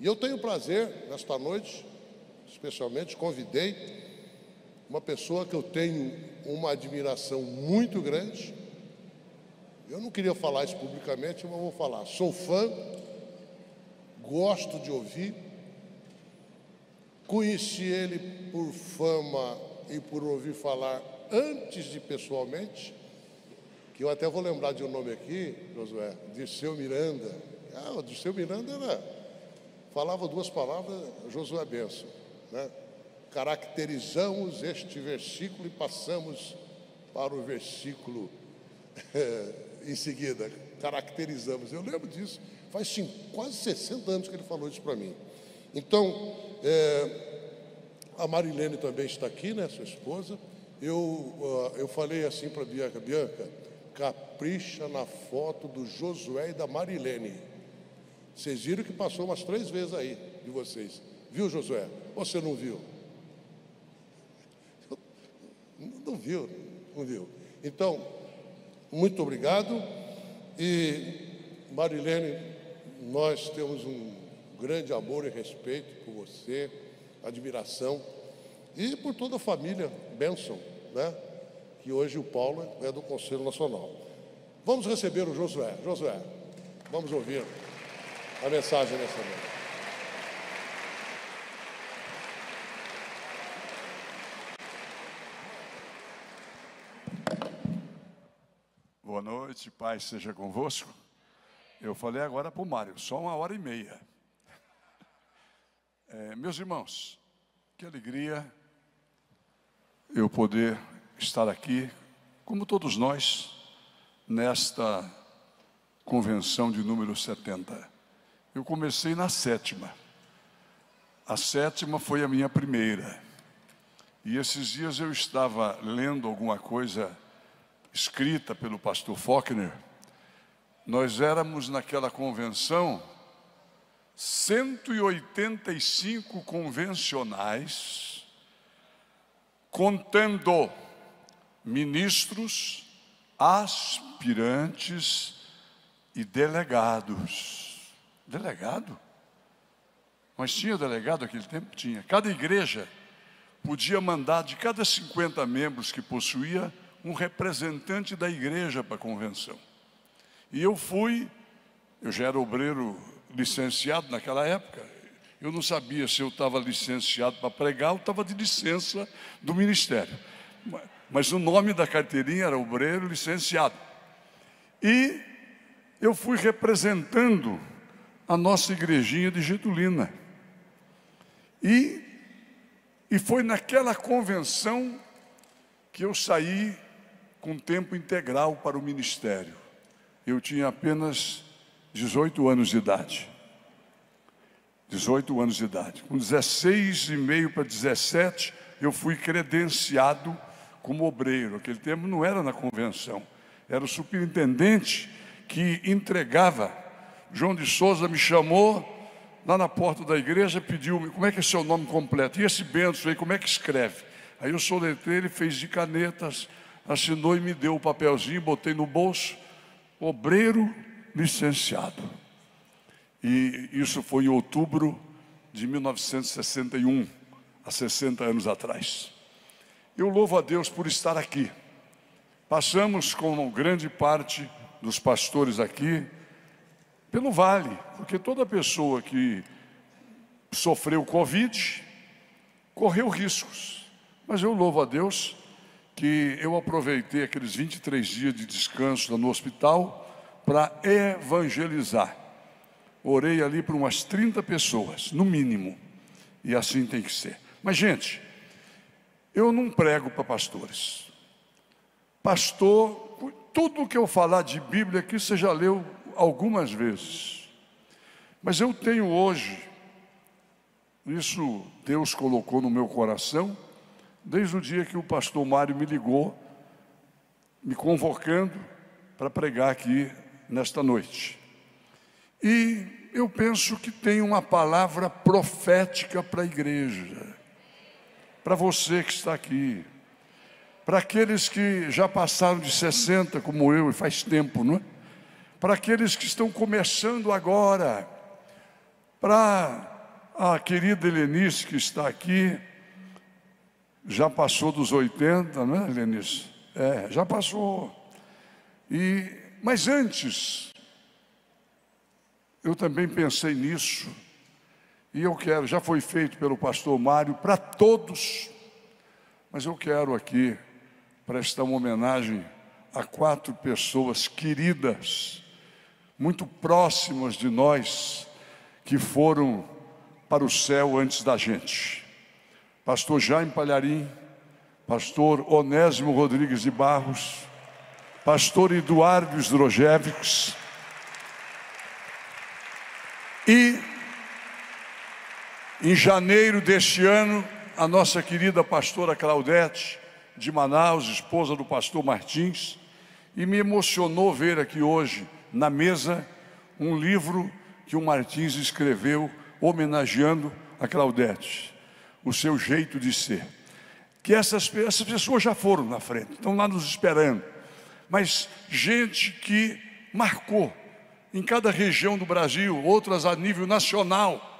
E eu tenho prazer, nesta noite, especialmente, convidei uma pessoa que eu tenho uma admiração muito grande. Eu não queria falar isso publicamente, mas vou falar. Sou fã, gosto de ouvir, conheci ele por fama e por ouvir falar antes de pessoalmente, que eu até vou lembrar de um nome aqui, Josué, Dirceu Miranda. Ah, o Dirceu Miranda era falava duas palavras, Josué é Benção. Né? Caracterizamos este versículo e passamos para o versículo é, em seguida. Caracterizamos. Eu lembro disso, faz sim, quase 60 anos que ele falou isso para mim. Então, é, a Marilene também está aqui, né, sua esposa. Eu, uh, eu falei assim para a Bianca, Bianca, capricha na foto do Josué e da Marilene vocês viram que passou umas três vezes aí de vocês. Viu, Josué? Ou você não viu? Não viu, não viu. Então, muito obrigado. E, Marilene, nós temos um grande amor e respeito por você, admiração e por toda a família Benson, né? que hoje o Paulo é do Conselho Nacional. Vamos receber o Josué. Josué, vamos ouvir a mensagem nessa noite. Boa noite, paz seja convosco. Eu falei agora para o Mário, só uma hora e meia. É, meus irmãos, que alegria eu poder estar aqui, como todos nós, nesta convenção de número 70. Eu comecei na sétima. A sétima foi a minha primeira. E esses dias eu estava lendo alguma coisa escrita pelo pastor Faulkner. Nós éramos naquela convenção 185 convencionais, contando ministros, aspirantes e delegados. Delegado? Mas tinha delegado naquele tempo? Tinha. Cada igreja podia mandar de cada 50 membros que possuía um representante da igreja para a convenção. E eu fui, eu já era obreiro licenciado naquela época, eu não sabia se eu estava licenciado para pregar ou estava de licença do ministério. Mas o nome da carteirinha era obreiro licenciado. E eu fui representando a nossa igrejinha de Getulina. E, e foi naquela convenção que eu saí com tempo integral para o ministério. Eu tinha apenas 18 anos de idade. 18 anos de idade. Com 16 e meio para 17, eu fui credenciado como obreiro. Aquele tempo não era na convenção, era o superintendente que entregava João de Souza me chamou lá na porta da igreja, pediu-me como é que é seu nome completo. E esse bento, aí, como é que escreve? Aí eu soletrei, ele fez de canetas, assinou e me deu o papelzinho, botei no bolso, obreiro licenciado. E isso foi em outubro de 1961, há 60 anos atrás. Eu louvo a Deus por estar aqui. Passamos com grande parte dos pastores aqui pelo vale, porque toda pessoa que sofreu Covid correu riscos. Mas eu louvo a Deus que eu aproveitei aqueles 23 dias de descanso no hospital para evangelizar. Orei ali para umas 30 pessoas, no mínimo, e assim tem que ser. Mas, gente, eu não prego para pastores. Pastor, tudo que eu falar de Bíblia aqui, você já leu algumas vezes. Mas eu tenho hoje, isso Deus colocou no meu coração, desde o dia que o pastor Mário me ligou, me convocando para pregar aqui nesta noite. E eu penso que tem uma palavra profética para a igreja, para você que está aqui, para aqueles que já passaram de 60 como eu, e faz tempo, não é? para aqueles que estão começando agora, para a querida Helenice que está aqui, já passou dos 80, não é, Helenice? É, já passou. E, mas antes, eu também pensei nisso, e eu quero, já foi feito pelo pastor Mário para todos, mas eu quero aqui prestar uma homenagem a quatro pessoas queridas muito próximas de nós, que foram para o céu antes da gente. Pastor Jaime Palharim, pastor Onésimo Rodrigues de Barros, pastor Eduardo Zdrojevics e em janeiro deste ano, a nossa querida pastora Claudete de Manaus, esposa do pastor Martins, e me emocionou ver aqui hoje na mesa um livro que o Martins escreveu homenageando a Claudete, o seu jeito de ser. Que essas, essas pessoas já foram na frente, estão lá nos esperando, mas gente que marcou em cada região do Brasil, outras a nível nacional,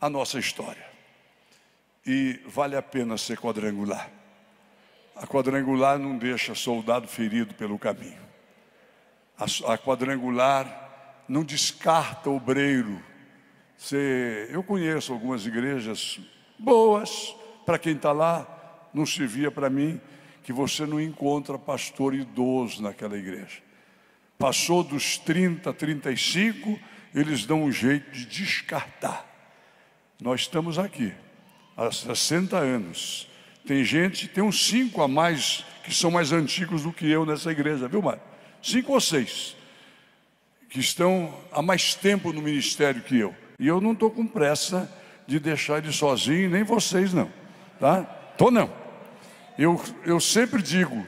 a nossa história. E vale a pena ser quadrangular. A quadrangular não deixa soldado ferido pelo caminho a, quadrangular não descarta obreiro. Você, eu conheço algumas igrejas boas, para quem está lá, não servia para mim, que você não encontra pastor idoso naquela igreja. Passou dos 30, 35, eles dão um jeito de descartar. Nós estamos aqui há 60 anos. Tem gente, tem uns cinco a mais que são mais antigos do que eu nessa igreja, viu, Mário? cinco ou seis, que estão há mais tempo no ministério que eu. E eu não estou com pressa de deixar ele sozinho, nem vocês não, tá? Tô não. Eu, eu sempre digo,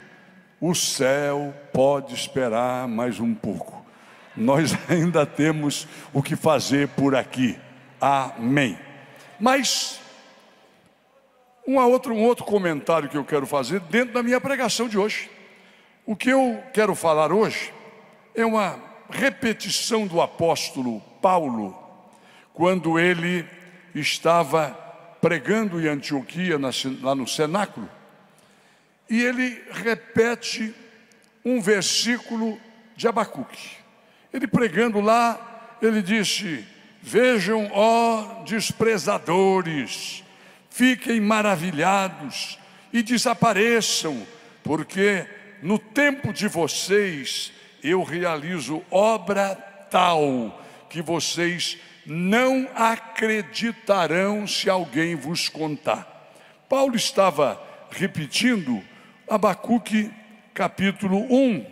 o céu pode esperar mais um pouco. Nós ainda temos o que fazer por aqui. Amém. Mas um outro, um outro comentário que eu quero fazer dentro da minha pregação de hoje. O que eu quero falar hoje é uma repetição do apóstolo Paulo, quando ele estava pregando em Antioquia, lá no cenáculo, e ele repete um versículo de Abacuque. Ele pregando lá, ele disse: Vejam, ó desprezadores, fiquem maravilhados e desapareçam, porque no tempo de vocês eu realizo obra tal que vocês não acreditarão se alguém vos contar. Paulo estava repetindo Abacuque capítulo 1,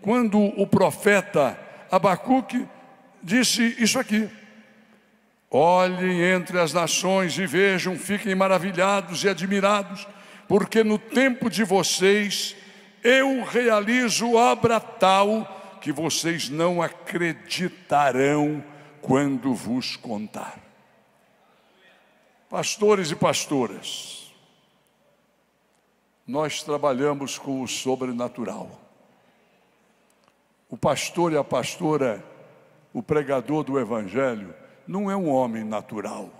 quando o profeta Abacuque disse isso aqui: Olhem entre as nações e vejam, fiquem maravilhados e admirados, porque no tempo de vocês eu realizo obra tal que vocês não acreditarão quando vos contar. Pastores e pastoras, nós trabalhamos com o sobrenatural. O pastor e a pastora, o pregador do Evangelho, não é um homem natural.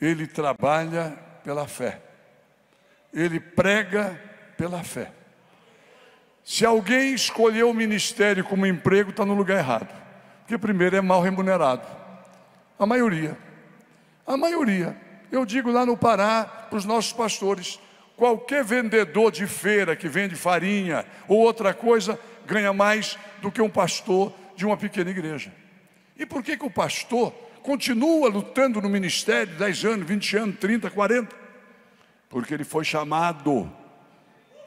Ele trabalha pela fé. Ele prega pela fé. Se alguém escolheu o ministério como emprego, está no lugar errado. Porque primeiro é mal remunerado. A maioria. A maioria. Eu digo lá no Pará para os nossos pastores: qualquer vendedor de feira que vende farinha ou outra coisa ganha mais do que um pastor de uma pequena igreja. E por que, que o pastor continua lutando no ministério 10 anos, 20 anos, 30, 40? Porque ele foi chamado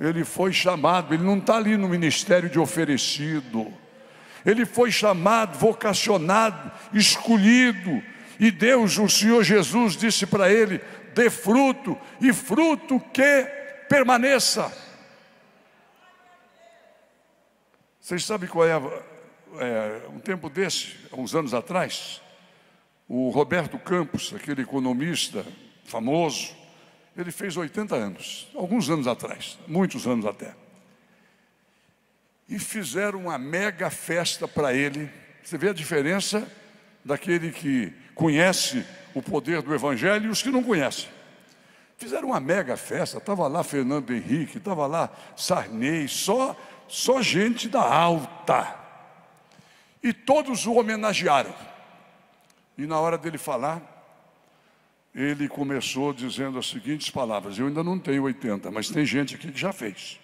ele foi chamado, ele não está ali no ministério de oferecido. Ele foi chamado, vocacionado, escolhido. E Deus, o Senhor Jesus, disse para ele: dê fruto, e fruto que permaneça. Vocês sabem qual é, é um tempo desse, uns anos atrás, o Roberto Campos, aquele economista famoso, ele fez 80 anos, alguns anos atrás, muitos anos até. E fizeram uma mega festa para ele. Você vê a diferença daquele que conhece o poder do Evangelho e os que não conhecem. Fizeram uma mega festa, estava lá Fernando Henrique, estava lá Sarney, só, só gente da alta. E todos o homenagearam. E na hora dele falar, ele começou dizendo as seguintes palavras: Eu ainda não tenho 80, mas tem gente aqui que já fez.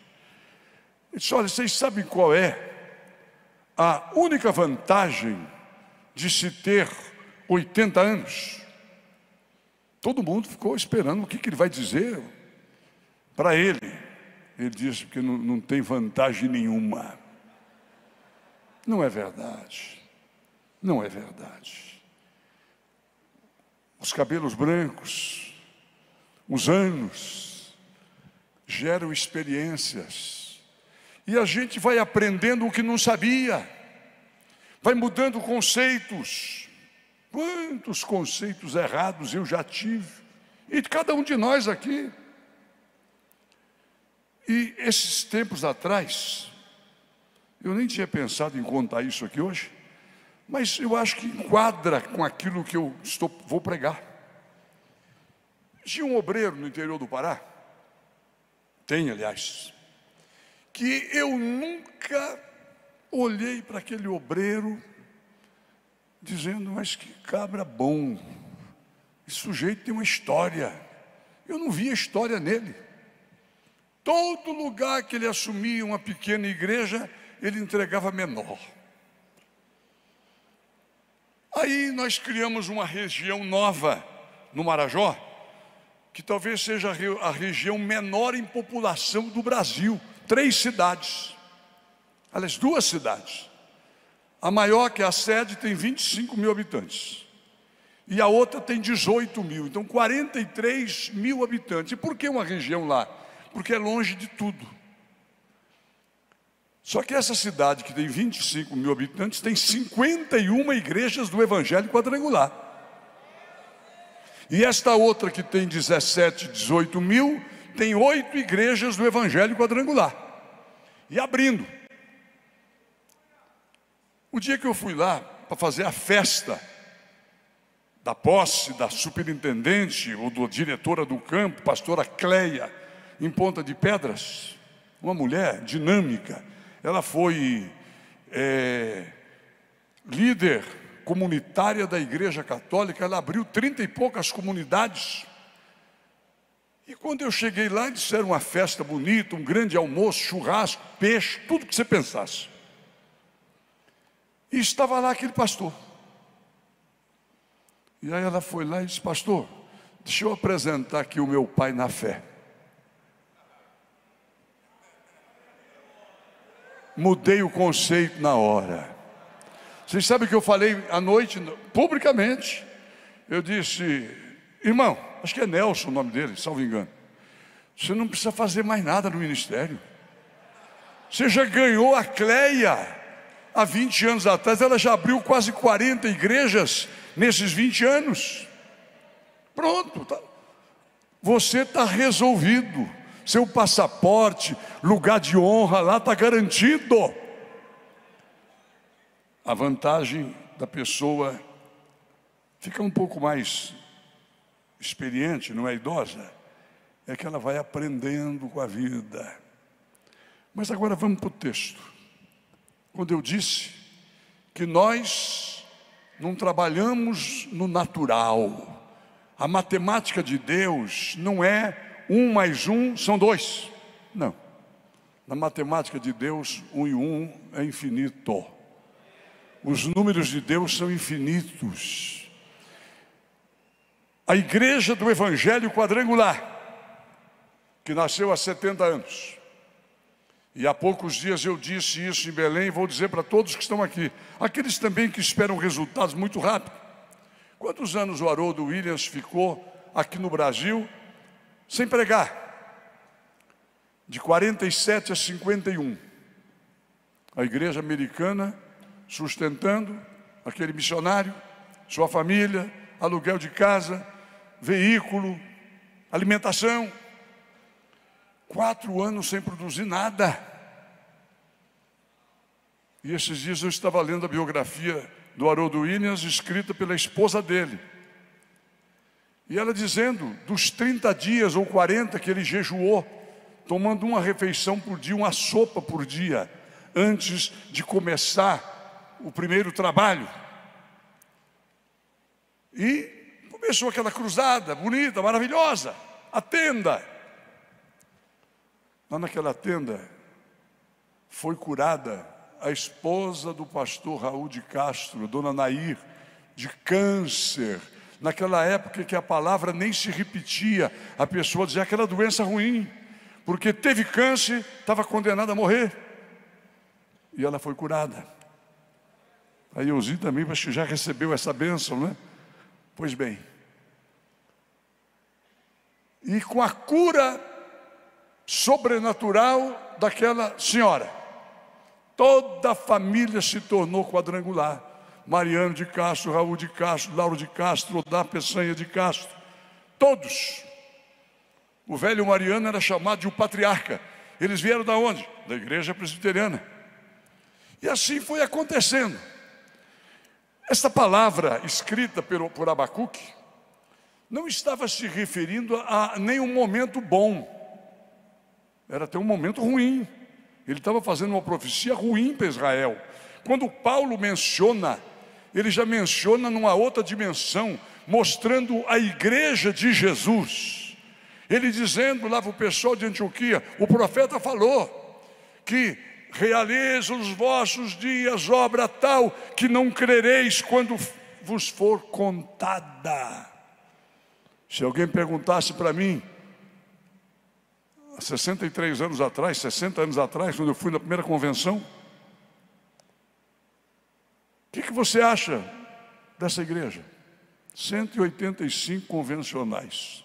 Ele disse: Olha, vocês sabem qual é a única vantagem de se ter 80 anos? Todo mundo ficou esperando o que, que ele vai dizer para ele. Ele disse: Porque não, não tem vantagem nenhuma. Não é verdade. Não é verdade os cabelos brancos, os anos, geram experiências. E a gente vai aprendendo o que não sabia, vai mudando conceitos. Quantos conceitos errados eu já tive, e cada um de nós aqui. E esses tempos atrás, eu nem tinha pensado em contar isso aqui hoje, mas eu acho que enquadra com aquilo que eu estou, vou pregar. Tinha um obreiro no interior do Pará, tem aliás, que eu nunca olhei para aquele obreiro dizendo, mas que cabra bom, esse sujeito tem uma história. Eu não via história nele. Todo lugar que ele assumia uma pequena igreja, ele entregava menor. Aí nós criamos uma região nova no Marajó, que talvez seja a região menor em população do Brasil. Três cidades. Aliás, duas cidades. A maior, que é a sede, tem 25 mil habitantes. E a outra tem 18 mil. Então, 43 mil habitantes. E por que uma região lá? Porque é longe de tudo. Só que essa cidade, que tem 25 mil habitantes, tem 51 igrejas do Evangelho quadrangular. E esta outra, que tem 17, 18 mil, tem oito igrejas do Evangelho quadrangular. E abrindo. O dia que eu fui lá para fazer a festa da posse da superintendente ou da diretora do campo, pastora Cleia, em Ponta de Pedras, uma mulher dinâmica, ela foi é, líder comunitária da Igreja Católica, ela abriu trinta e poucas comunidades. E quando eu cheguei lá, disseram uma festa bonita, um grande almoço, churrasco, peixe, tudo que você pensasse. E estava lá aquele pastor. E aí ela foi lá e disse: Pastor, deixa eu apresentar aqui o meu pai na fé. mudei o conceito na hora. Vocês sabem que eu falei à noite, publicamente. Eu disse, irmão, acho que é Nelson o nome dele, salvo engano. Você não precisa fazer mais nada no ministério. Você já ganhou a Cleia. Há 20 anos atrás, ela já abriu quase 40 igrejas nesses 20 anos. Pronto, tá. você está resolvido seu passaporte, lugar de honra lá está garantido. A vantagem da pessoa ficar um pouco mais experiente, não é idosa, é que ela vai aprendendo com a vida. Mas agora vamos para o texto. Quando eu disse que nós não trabalhamos no natural, a matemática de Deus não é um mais um são dois. Não. Na matemática de Deus, um e um é infinito. Os números de Deus são infinitos. A igreja do Evangelho quadrangular, que nasceu há 70 anos, e há poucos dias eu disse isso em Belém, vou dizer para todos que estão aqui, aqueles também que esperam resultados muito rápido. Quantos anos o Haroldo Williams ficou aqui no Brasil sem pregar, de 47 a 51. A igreja americana sustentando aquele missionário, sua família, aluguel de casa, veículo, alimentação. Quatro anos sem produzir nada. E esses dias eu estava lendo a biografia do Haroldo Williams, escrita pela esposa dele e ela dizendo dos 30 dias ou 40 que ele jejuou, tomando uma refeição por dia, uma sopa por dia, antes de começar o primeiro trabalho. E começou aquela cruzada bonita, maravilhosa, a tenda. Lá naquela tenda foi curada a esposa do pastor Raul de Castro, dona Nair, de câncer naquela época que a palavra nem se repetia, a pessoa dizia aquela doença ruim, porque teve câncer, estava condenada a morrer. E ela foi curada. A Eusi também acho que já recebeu essa bênção, né? Pois bem. E com a cura sobrenatural daquela senhora, toda a família se tornou quadrangular. Mariano de Castro, Raul de Castro, Lauro de Castro, Odá Peçanha de Castro, todos. O velho Mariano era chamado de o patriarca. Eles vieram da onde? Da igreja presbiteriana. E assim foi acontecendo. Esta palavra escrita por, por Abacuque não estava se referindo a nenhum momento bom. Era até um momento ruim. Ele estava fazendo uma profecia ruim para Israel. Quando Paulo menciona ele já menciona numa outra dimensão, mostrando a igreja de Jesus. Ele dizendo lá para o pessoal de Antioquia: o profeta falou que realiza os vossos dias obra tal que não crereis quando vos for contada. Se alguém perguntasse para mim, há 63 anos atrás, 60 anos atrás, quando eu fui na primeira convenção, que, que você acha dessa igreja? 185 convencionais.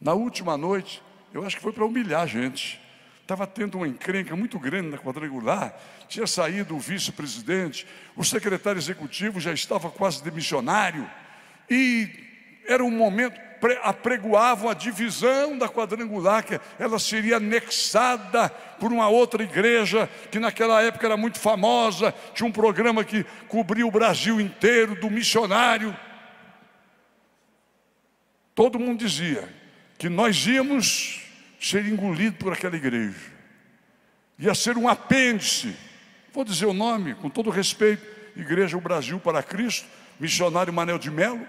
Na última noite, eu acho que foi para humilhar a gente. Estava tendo uma encrenca muito grande na quadrangular, tinha saído o vice-presidente, o secretário executivo já estava quase demissionário, e era um momento apregoavam a divisão da quadrangular, que ela seria anexada por uma outra igreja, que naquela época era muito famosa, tinha um programa que cobria o Brasil inteiro, do missionário. Todo mundo dizia que nós íamos ser engolidos por aquela igreja, ia ser um apêndice, vou dizer o nome, com todo respeito, Igreja O Brasil para Cristo, missionário Manel de Melo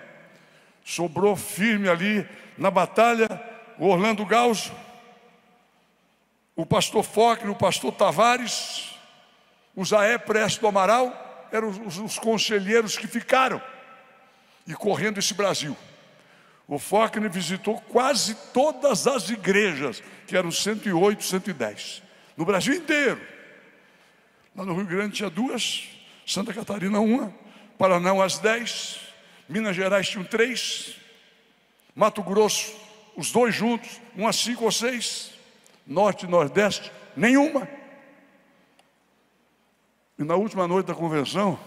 sobrou firme ali na batalha o Orlando Gauss o pastor Fokker, o pastor Tavares, o Zaé Presto Amaral, eram os, os conselheiros que ficaram e correndo esse Brasil. O Faulkner visitou quase todas as igrejas, que eram 108, 110, no Brasil inteiro. Lá no Rio Grande tinha duas, Santa Catarina uma, Paraná as dez, Minas Gerais tinham três, Mato Grosso, os dois juntos, a cinco ou seis, Norte e Nordeste, nenhuma. E na última noite da convenção,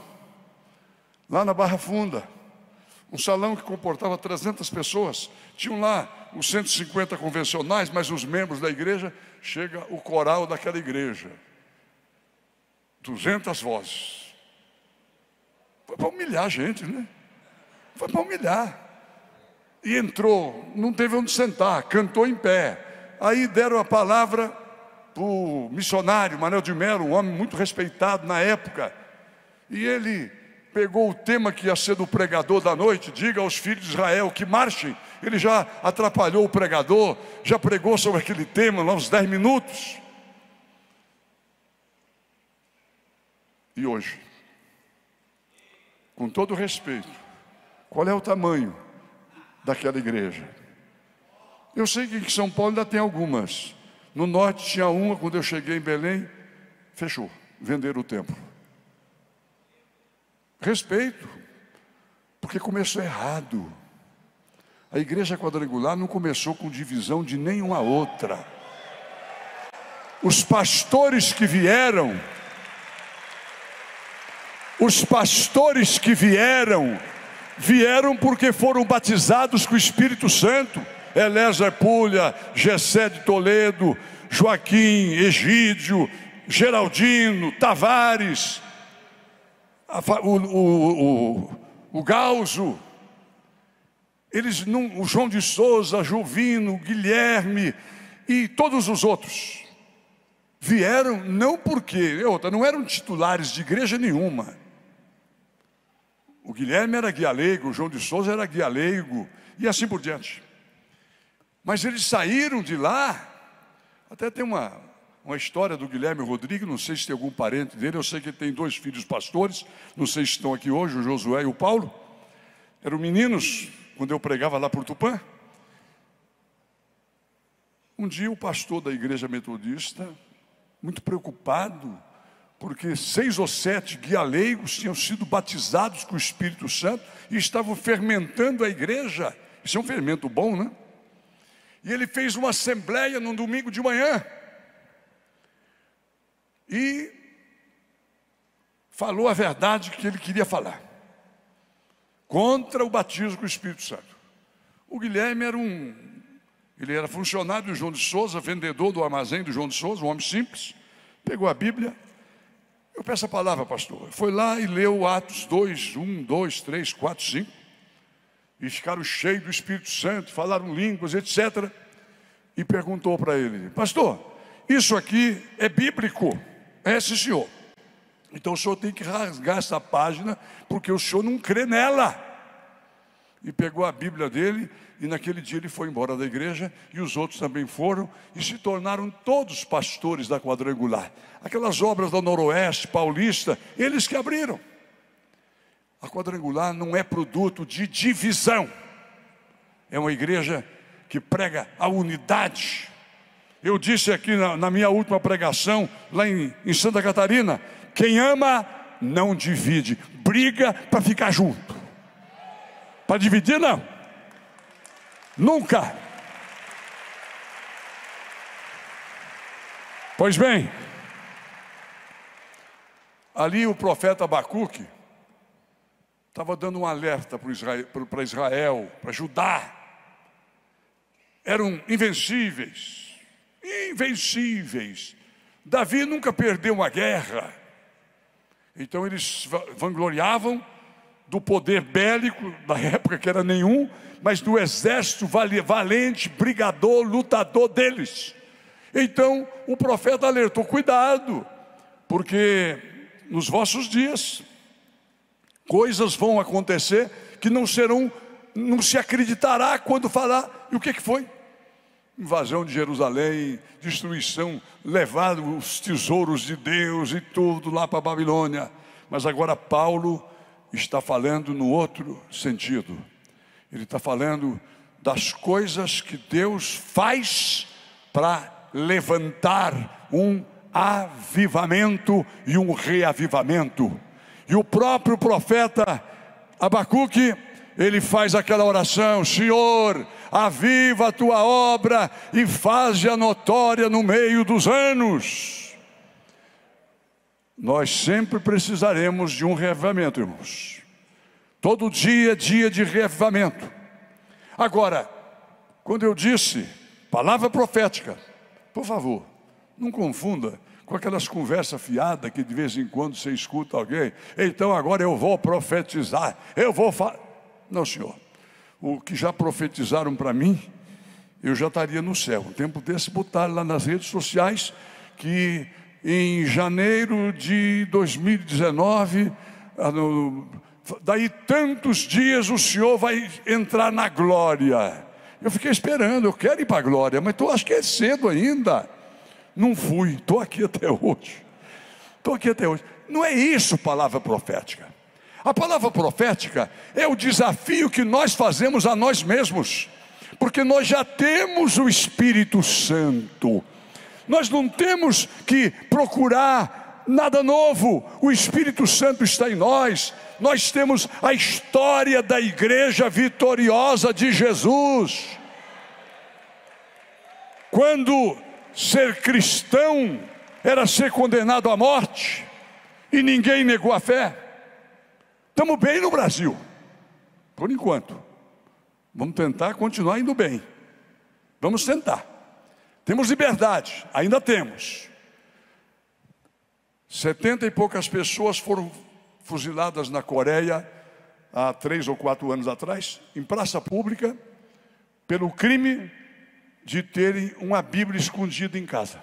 lá na Barra Funda, um salão que comportava 300 pessoas, tinham lá os 150 convencionais, mas os membros da igreja, chega o coral daquela igreja. 200 vozes. Foi para humilhar a gente, né? Foi para humilhar. E entrou, não teve onde sentar, cantou em pé. Aí deram a palavra para o missionário Manuel de Melo, um homem muito respeitado na época. E ele pegou o tema que ia ser do pregador da noite, diga aos filhos de Israel que marchem. Ele já atrapalhou o pregador, já pregou sobre aquele tema lá uns 10 minutos. E hoje, com todo respeito, qual é o tamanho daquela igreja? Eu sei que em São Paulo ainda tem algumas. No norte tinha uma, quando eu cheguei em Belém, fechou, venderam o templo. Respeito, porque começou errado. A igreja quadrangular não começou com divisão de nenhuma outra. Os pastores que vieram, os pastores que vieram Vieram porque foram batizados com o Espírito Santo. Elésar Pulha, Gessé de Toledo, Joaquim, Egídio, Geraldino, Tavares, o, o, o, o Gauso, eles o João de Souza, Jovino, Guilherme e todos os outros vieram não porque, outra, não eram titulares de igreja nenhuma, o Guilherme era guia leigo, o João de Souza era guia leigo, e assim por diante. Mas eles saíram de lá, até tem uma, uma história do Guilherme Rodrigues, não sei se tem algum parente dele, eu sei que ele tem dois filhos pastores, não sei se estão aqui hoje, o Josué e o Paulo. Eram meninos, quando eu pregava lá por Tupã. Um dia o pastor da igreja metodista, muito preocupado, porque seis ou sete guia-leigos tinham sido batizados com o Espírito Santo e estavam fermentando a igreja. Isso é um fermento bom, né? E ele fez uma assembleia no domingo de manhã e falou a verdade que ele queria falar contra o batismo com o Espírito Santo. O Guilherme era um, ele era funcionário do João de Souza, vendedor do armazém do João de Souza, um homem simples. Pegou a Bíblia eu peço a palavra, pastor. Foi lá e leu Atos 2, 1, 2, 3, 4, 5. E ficaram cheios do Espírito Santo, falaram línguas, etc. E perguntou para ele: Pastor, isso aqui é bíblico? É, sim, senhor. Então o senhor tem que rasgar essa página, porque o senhor não crê nela. E pegou a Bíblia dele e naquele dia ele foi embora da igreja e os outros também foram e se tornaram todos pastores da quadrangular. Aquelas obras do Noroeste, Paulista, eles que abriram. A quadrangular não é produto de divisão, é uma igreja que prega a unidade. Eu disse aqui na, na minha última pregação, lá em, em Santa Catarina: quem ama, não divide, briga para ficar junto. Para dividir, não. Nunca. Pois bem, ali o profeta Abacuque estava dando um alerta para Israel, para, Judá. Eram invencíveis, invencíveis. Davi nunca perdeu uma guerra. Então eles vangloriavam do poder bélico da época, que era nenhum, mas do exército valente, brigador, lutador deles. Então o profeta alertou: cuidado, porque nos vossos dias coisas vão acontecer que não serão, não se acreditará quando falar. E o que, que foi? invasão de Jerusalém, destruição, levaram os tesouros de Deus e tudo lá para a Babilônia. Mas agora Paulo está falando no outro sentido. Ele está falando das coisas que Deus faz para levantar um avivamento e um reavivamento. E o próprio profeta Abacuque, ele faz aquela oração: Senhor, aviva a tua obra e faze-a notória no meio dos anos. Nós sempre precisaremos de um reavivamento, irmãos. Todo dia é dia de reavivamento. Agora, quando eu disse palavra profética, por favor, não confunda com aquelas conversas fiadas que de vez em quando você escuta alguém. Então agora eu vou profetizar, eu vou falar. Não, senhor. O que já profetizaram para mim, eu já estaria no céu. O tempo desse botaram lá nas redes sociais que em janeiro de 2019, ah, no, daí tantos dias o senhor vai entrar na glória. Eu fiquei esperando, eu quero ir para a glória, mas estou acho que é cedo ainda. Não fui, estou aqui até hoje. Estou aqui até hoje. Não é isso palavra profética. A palavra profética é o desafio que nós fazemos a nós mesmos, porque nós já temos o Espírito Santo. Nós não temos que procurar nada novo, o Espírito Santo está em nós, nós temos a história da igreja vitoriosa de Jesus. Quando ser cristão era ser condenado à morte, e ninguém negou a fé, estamos bem no Brasil, por enquanto. Vamos tentar continuar indo bem. Vamos tentar. Temos liberdade, ainda temos. Setenta e poucas pessoas foram fuziladas na Coreia há três ou quatro anos atrás, em praça pública, pelo crime de terem uma Bíblia escondida em casa.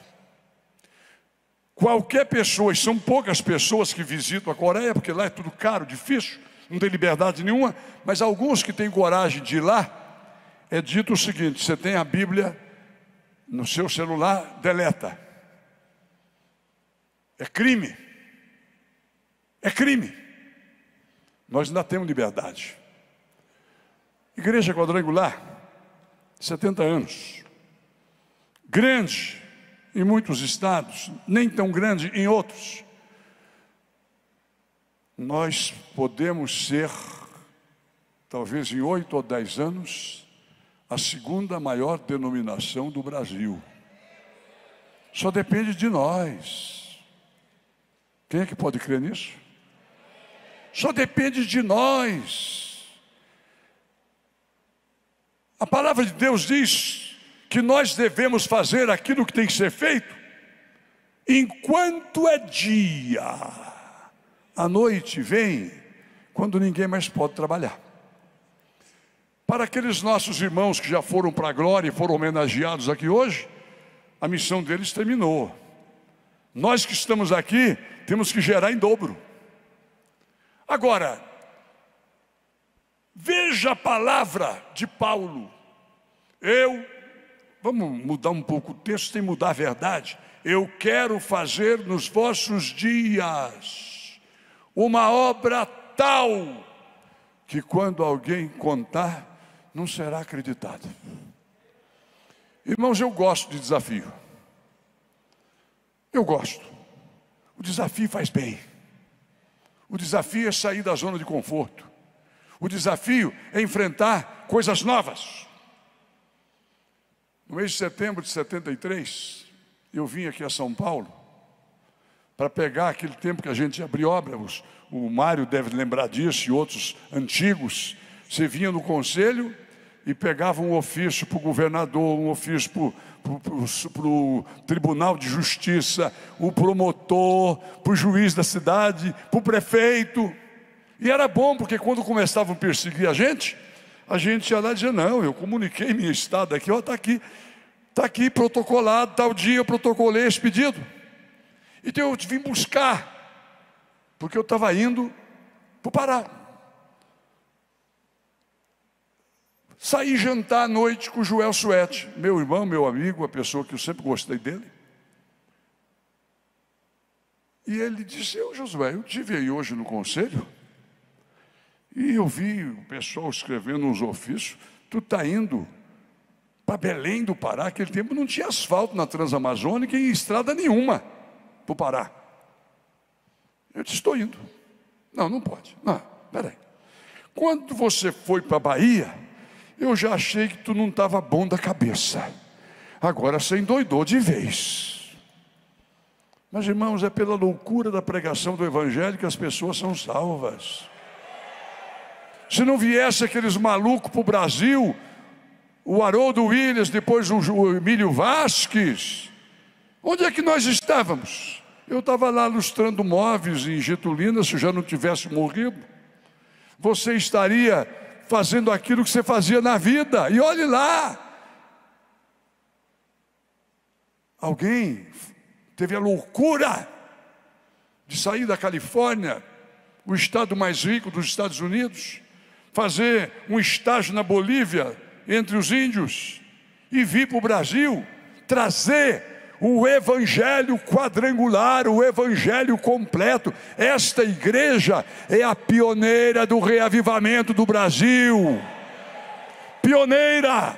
Qualquer pessoa, e são poucas pessoas que visitam a Coreia, porque lá é tudo caro, difícil, não tem liberdade nenhuma, mas alguns que têm coragem de ir lá, é dito o seguinte: você tem a Bíblia no seu celular, deleta. É crime. É crime. Nós ainda temos liberdade. Igreja quadrangular, 70 anos. Grande em muitos estados, nem tão grande em outros. Nós podemos ser, talvez em oito ou dez anos, a segunda maior denominação do Brasil. Só depende de nós. Quem é que pode crer nisso? Só depende de nós. A palavra de Deus diz que nós devemos fazer aquilo que tem que ser feito enquanto é dia. A noite vem quando ninguém mais pode trabalhar. Para aqueles nossos irmãos que já foram para a glória e foram homenageados aqui hoje, a missão deles terminou. Nós que estamos aqui temos que gerar em dobro. Agora, veja a palavra de Paulo. Eu, vamos mudar um pouco o texto e mudar a verdade. Eu quero fazer nos vossos dias uma obra tal que quando alguém contar, não será acreditado. Irmãos, eu gosto de desafio. Eu gosto. O desafio faz bem. O desafio é sair da zona de conforto. O desafio é enfrentar coisas novas. No mês de setembro de 73, eu vim aqui a São Paulo para pegar aquele tempo que a gente abriu obra. O Mário deve lembrar disso e outros antigos. Você vinha no conselho, e pegava um ofício para o governador, um ofício para o tribunal de justiça, o promotor, para o juiz da cidade, para o prefeito. E era bom, porque quando começavam a perseguir a gente, a gente ia lá e dizia, não, eu comuniquei minha Estado aqui, ó, está aqui, está aqui protocolado, tal dia eu protocolei esse pedido. Então eu vim buscar, porque eu estava indo para o Pará. Saí jantar à noite com o Joel Suete, meu irmão, meu amigo, a pessoa que eu sempre gostei dele. E ele disse: Eu, Josué, eu tive aí hoje no conselho e eu vi o pessoal escrevendo uns ofícios. Tu está indo para Belém do Pará. Aquele tempo não tinha asfalto na Transamazônica e estrada nenhuma para o Pará. Eu disse: Estou indo. Não, não pode. Não, ah, peraí. Quando você foi para a Bahia, eu já achei que tu não estava bom da cabeça. Agora você endoidou de vez. Mas, irmãos, é pela loucura da pregação do Evangelho que as pessoas são salvas. Se não viesse aqueles malucos para o Brasil, o Haroldo Williams, depois o Emílio Vasques, onde é que nós estávamos? Eu estava lá lustrando móveis em Getulina, se já não tivesse morrido. Você estaria fazendo aquilo que você fazia na vida. E olhe lá. Alguém teve a loucura de sair da Califórnia, o estado mais rico dos Estados Unidos, fazer um estágio na Bolívia entre os índios e vir para o Brasil trazer o evangelho quadrangular, o evangelho completo. Esta igreja é a pioneira do reavivamento do Brasil. Pioneira.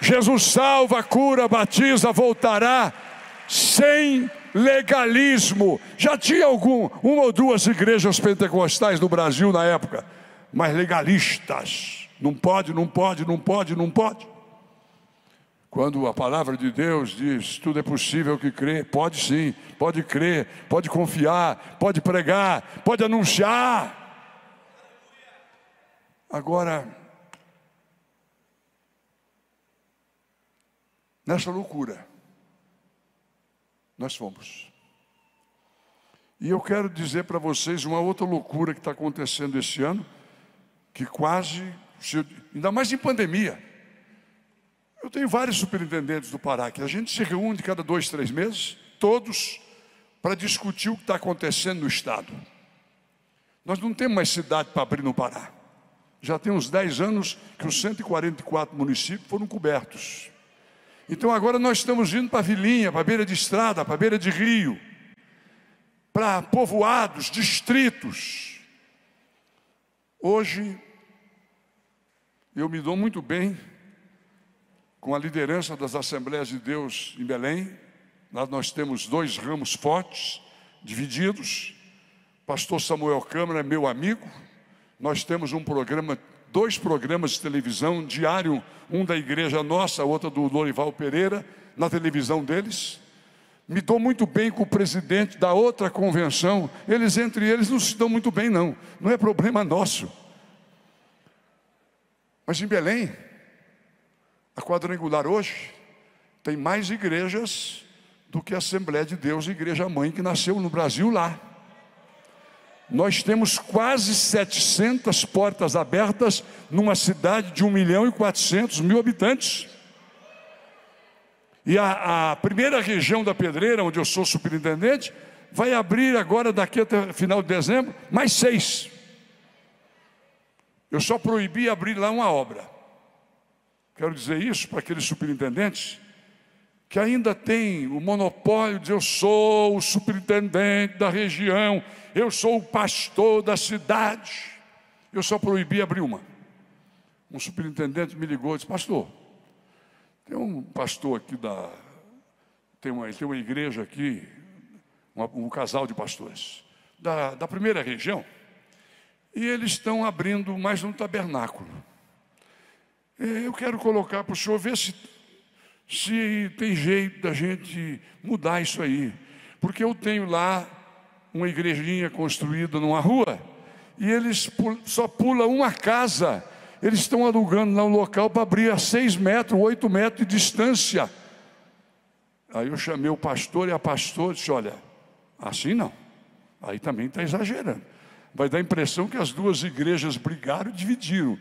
Jesus salva, cura, batiza, voltará sem legalismo. Já tinha algum, uma ou duas igrejas pentecostais no Brasil na época, mas legalistas. Não pode, não pode, não pode, não pode. Quando a palavra de Deus diz tudo é possível que crê, pode sim, pode crer, pode confiar, pode pregar, pode anunciar. Agora, nessa loucura, nós fomos. E eu quero dizer para vocês uma outra loucura que está acontecendo esse ano, que quase, ainda mais em pandemia. Eu tenho vários superintendentes do Pará que a gente se reúne cada dois, três meses, todos, para discutir o que está acontecendo no Estado. Nós não temos mais cidade para abrir no Pará. Já tem uns 10 anos que os 144 municípios foram cobertos. Então agora nós estamos indo para vilinha, para beira de estrada, para beira de rio, para povoados, distritos. Hoje eu me dou muito bem com a liderança das Assembleias de Deus em Belém, nós temos dois ramos fortes, divididos. Pastor Samuel Câmara é meu amigo. Nós temos um programa, dois programas de televisão diário, um da igreja nossa, outro do Lorival Pereira, na televisão deles. Me dou muito bem com o presidente da outra convenção. Eles entre eles não se dão muito bem não. Não é problema nosso. Mas em Belém, a quadrangular hoje tem mais igrejas do que a Assembleia de Deus, Igreja Mãe, que nasceu no Brasil lá. Nós temos quase 700 portas abertas numa cidade de 1 milhão e 400 mil habitantes. E a, a, primeira região da Pedreira, onde eu sou superintendente, vai abrir agora, daqui até final de dezembro, mais seis. Eu só proibi abrir lá uma obra. Quero dizer isso para aqueles superintendentes que ainda tem o monopólio de eu sou o superintendente da região, eu sou o pastor da cidade. Eu só proibi abrir uma. Um superintendente me ligou e disse: Pastor, tem um pastor aqui da. Tem uma, tem uma igreja aqui, uma, um casal de pastores, da, da primeira região, e eles estão abrindo mais um tabernáculo. É, eu quero colocar para o senhor ver se, se tem jeito da gente mudar isso aí. Porque eu tenho lá uma igrejinha construída numa rua e eles só pula uma casa. Eles estão alugando lá um local para abrir a 6 metros, 8 metros de distância. Aí eu chamei o pastor e a pastora disse: Olha, assim não. Aí também está exagerando. Vai dar a impressão que as duas igrejas brigaram e dividiram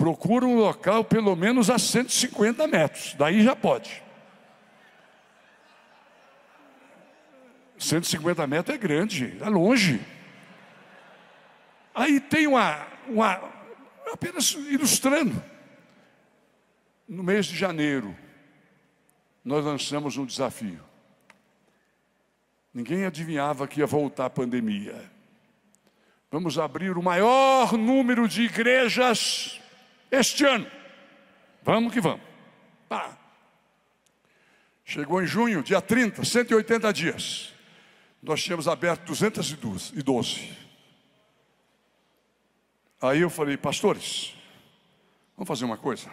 procura um local pelo menos a 150 metros, daí já pode. 150 metros é grande, é longe. Aí tem uma, uma apenas ilustrando. No mês de janeiro, nós lançamos um desafio. Ninguém adivinhava que ia voltar a pandemia. Vamos abrir o maior número de igrejas este ano, vamos que vamos. Pá. Tá. Chegou em junho, dia 30, 180 dias. Nós tínhamos aberto 212. Aí eu falei, pastores, vamos fazer uma coisa.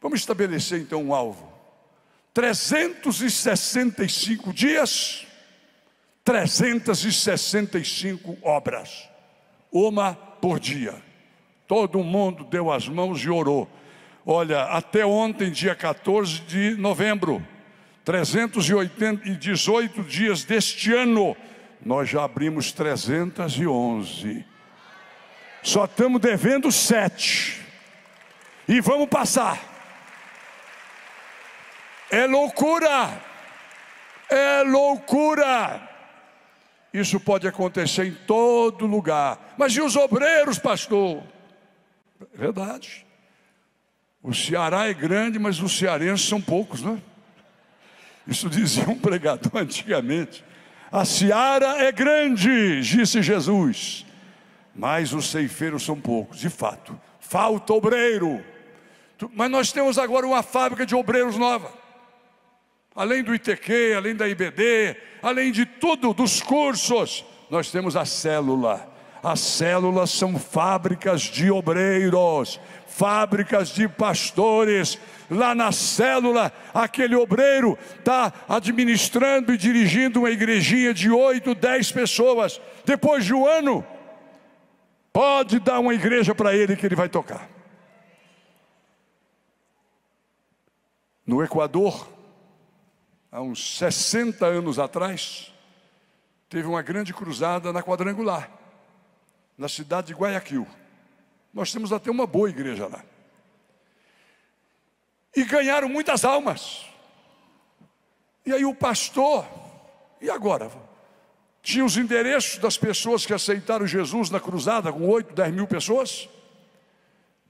Vamos estabelecer então um alvo. 365 dias, 365 obras, uma por dia. Todo mundo deu as mãos e orou. Olha, até ontem, dia 14 de novembro, 318 dias deste ano, nós já abrimos 311. Só estamos devendo sete. E vamos passar. É loucura. É loucura. Isso pode acontecer em todo lugar. Mas e os obreiros, pastor? Verdade. O Ceará é grande, mas os cearenses são poucos, né? Isso dizia um pregador antigamente. A seara é grande, disse Jesus, mas os ceifeiros são poucos, de fato. Falta obreiro. Mas nós temos agora uma fábrica de obreiros nova. Além do ITQ, além da IBD, além de tudo, dos cursos, nós temos a célula as células são fábricas de obreiros, fábricas de pastores. Lá na célula, aquele obreiro está administrando e dirigindo uma igrejinha de oito, dez pessoas. Depois de um ano, pode dar uma igreja para ele que ele vai tocar. No Equador, há uns 60 anos atrás, teve uma grande cruzada na quadrangular na cidade de Guayaquil. Nós temos até uma boa igreja lá. E ganharam muitas almas. E aí o pastor, e agora? Tinha os endereços das pessoas que aceitaram Jesus na cruzada, com 8, 10 mil pessoas.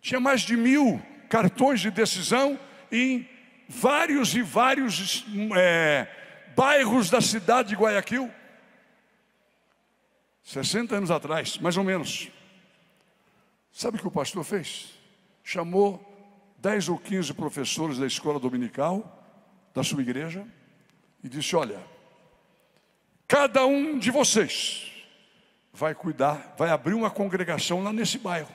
Tinha mais de mil cartões de decisão em vários e vários é, bairros da cidade de Guayaquil. 60 anos atrás, mais ou menos. Sabe o que o pastor fez? Chamou 10 ou 15 professores da escola dominical, da sua igreja, e disse: Olha, cada um de vocês vai cuidar, vai abrir uma congregação lá nesse bairro.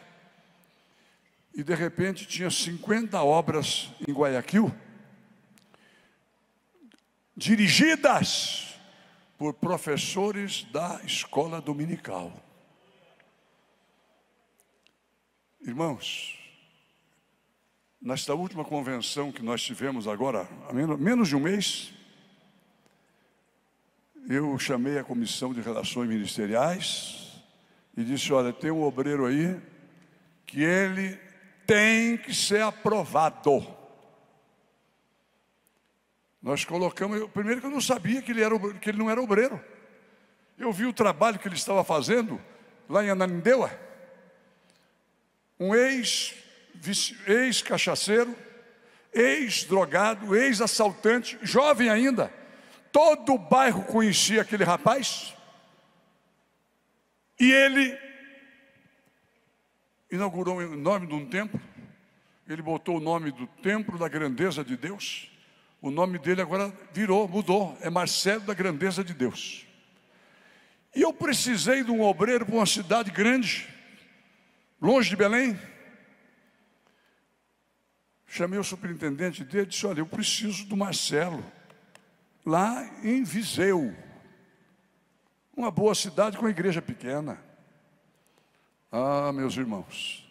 E de repente tinha 50 obras em Guayaquil, dirigidas por professores da escola dominical. Irmãos, nesta última convenção que nós tivemos agora, há menos de um mês, eu chamei a comissão de relações ministeriais e disse: Olha, tem um obreiro aí que ele tem que ser aprovado. Nós colocamos, eu, primeiro que eu não sabia que ele, era, que ele não era obreiro. Eu vi o trabalho que ele estava fazendo lá em Ananindeua. Um ex-cachaceiro, ex ex-drogado, ex-assaltante, jovem ainda. Todo o bairro conhecia aquele rapaz. E ele inaugurou o nome de um templo. Ele botou o nome do templo da grandeza de Deus. O nome dele agora virou, mudou, é Marcelo da Grandeza de Deus. E eu precisei de um obreiro para uma cidade grande, longe de Belém. Chamei o superintendente dele e disse: Olha, eu preciso do Marcelo, lá em Viseu. Uma boa cidade com uma igreja pequena. Ah, meus irmãos,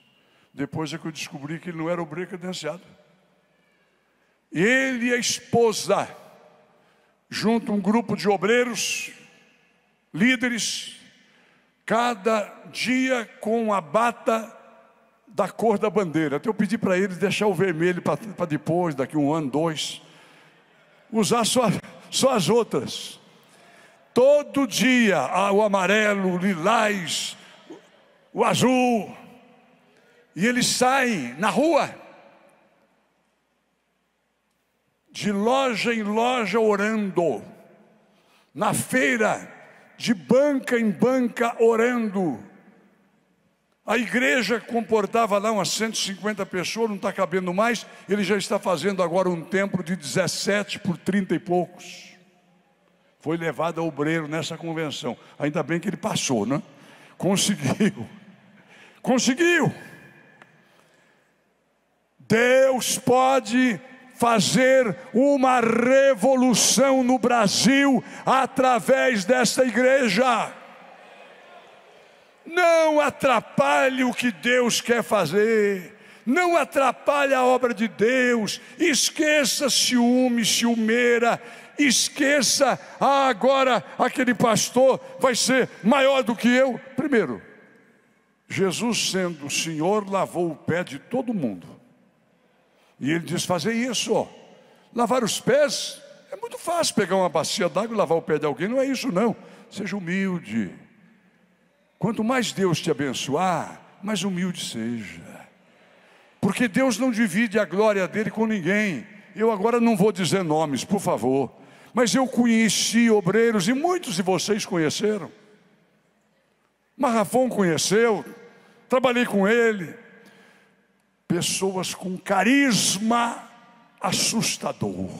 depois é que eu descobri que ele não era obreiro credenciado. Ele e a esposa, junto um grupo de obreiros, líderes, cada dia com a bata da cor da bandeira. Até então, eu pedi para eles deixar o vermelho para depois, daqui um ano, dois, usar só, só as outras. Todo dia, ah, o amarelo, o lilás, o azul, e eles saem na rua de loja em loja orando, na feira, de banca em banca orando. A igreja comportava lá umas 150 pessoas, não está cabendo mais, ele já está fazendo agora um templo de 17 por 30 e poucos. Foi levado a obreiro nessa convenção. Ainda bem que ele passou, né? Conseguiu. Conseguiu. Deus pode fazer uma revolução no Brasil através desta igreja. Não atrapalhe o que Deus quer fazer. Não atrapalhe a obra de Deus. Esqueça ciúme, ciumeira. Esqueça, ah, agora aquele pastor vai ser maior do que eu. Primeiro, Jesus sendo o Senhor lavou o pé de todo mundo. E ele diz: fazer isso. Lavar os pés é muito fácil pegar uma bacia d'água e lavar o pé de alguém, não é isso não. Seja humilde. Quanto mais Deus te abençoar, mais humilde seja. Porque Deus não divide a glória dele com ninguém. Eu agora não vou dizer nomes, por favor. Mas eu conheci obreiros e muitos de vocês conheceram. Marrafon conheceu, trabalhei com ele, pessoas com carisma assustador,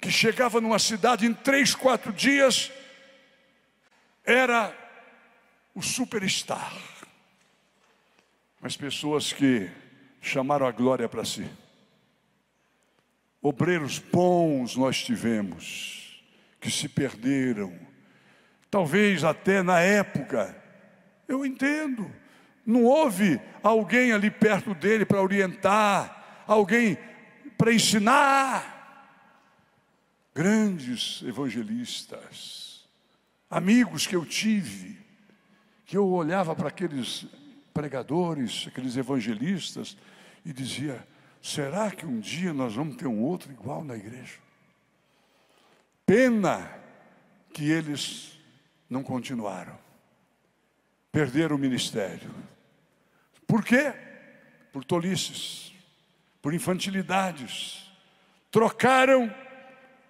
que chegava numa cidade em três, quatro dias, era o superstar. Mas pessoas que chamaram a glória para si. Obreiros bons nós tivemos, que se perderam. Talvez até na época, eu entendo não houve alguém ali perto dele para orientar, alguém para ensinar. Grandes evangelistas, amigos que eu tive, que eu olhava para aqueles pregadores, aqueles evangelistas, e dizia: será que um dia nós vamos ter um outro igual na igreja? Pena que eles não continuaram, perderam o ministério. Por quê? Por tolices, por infantilidades. Trocaram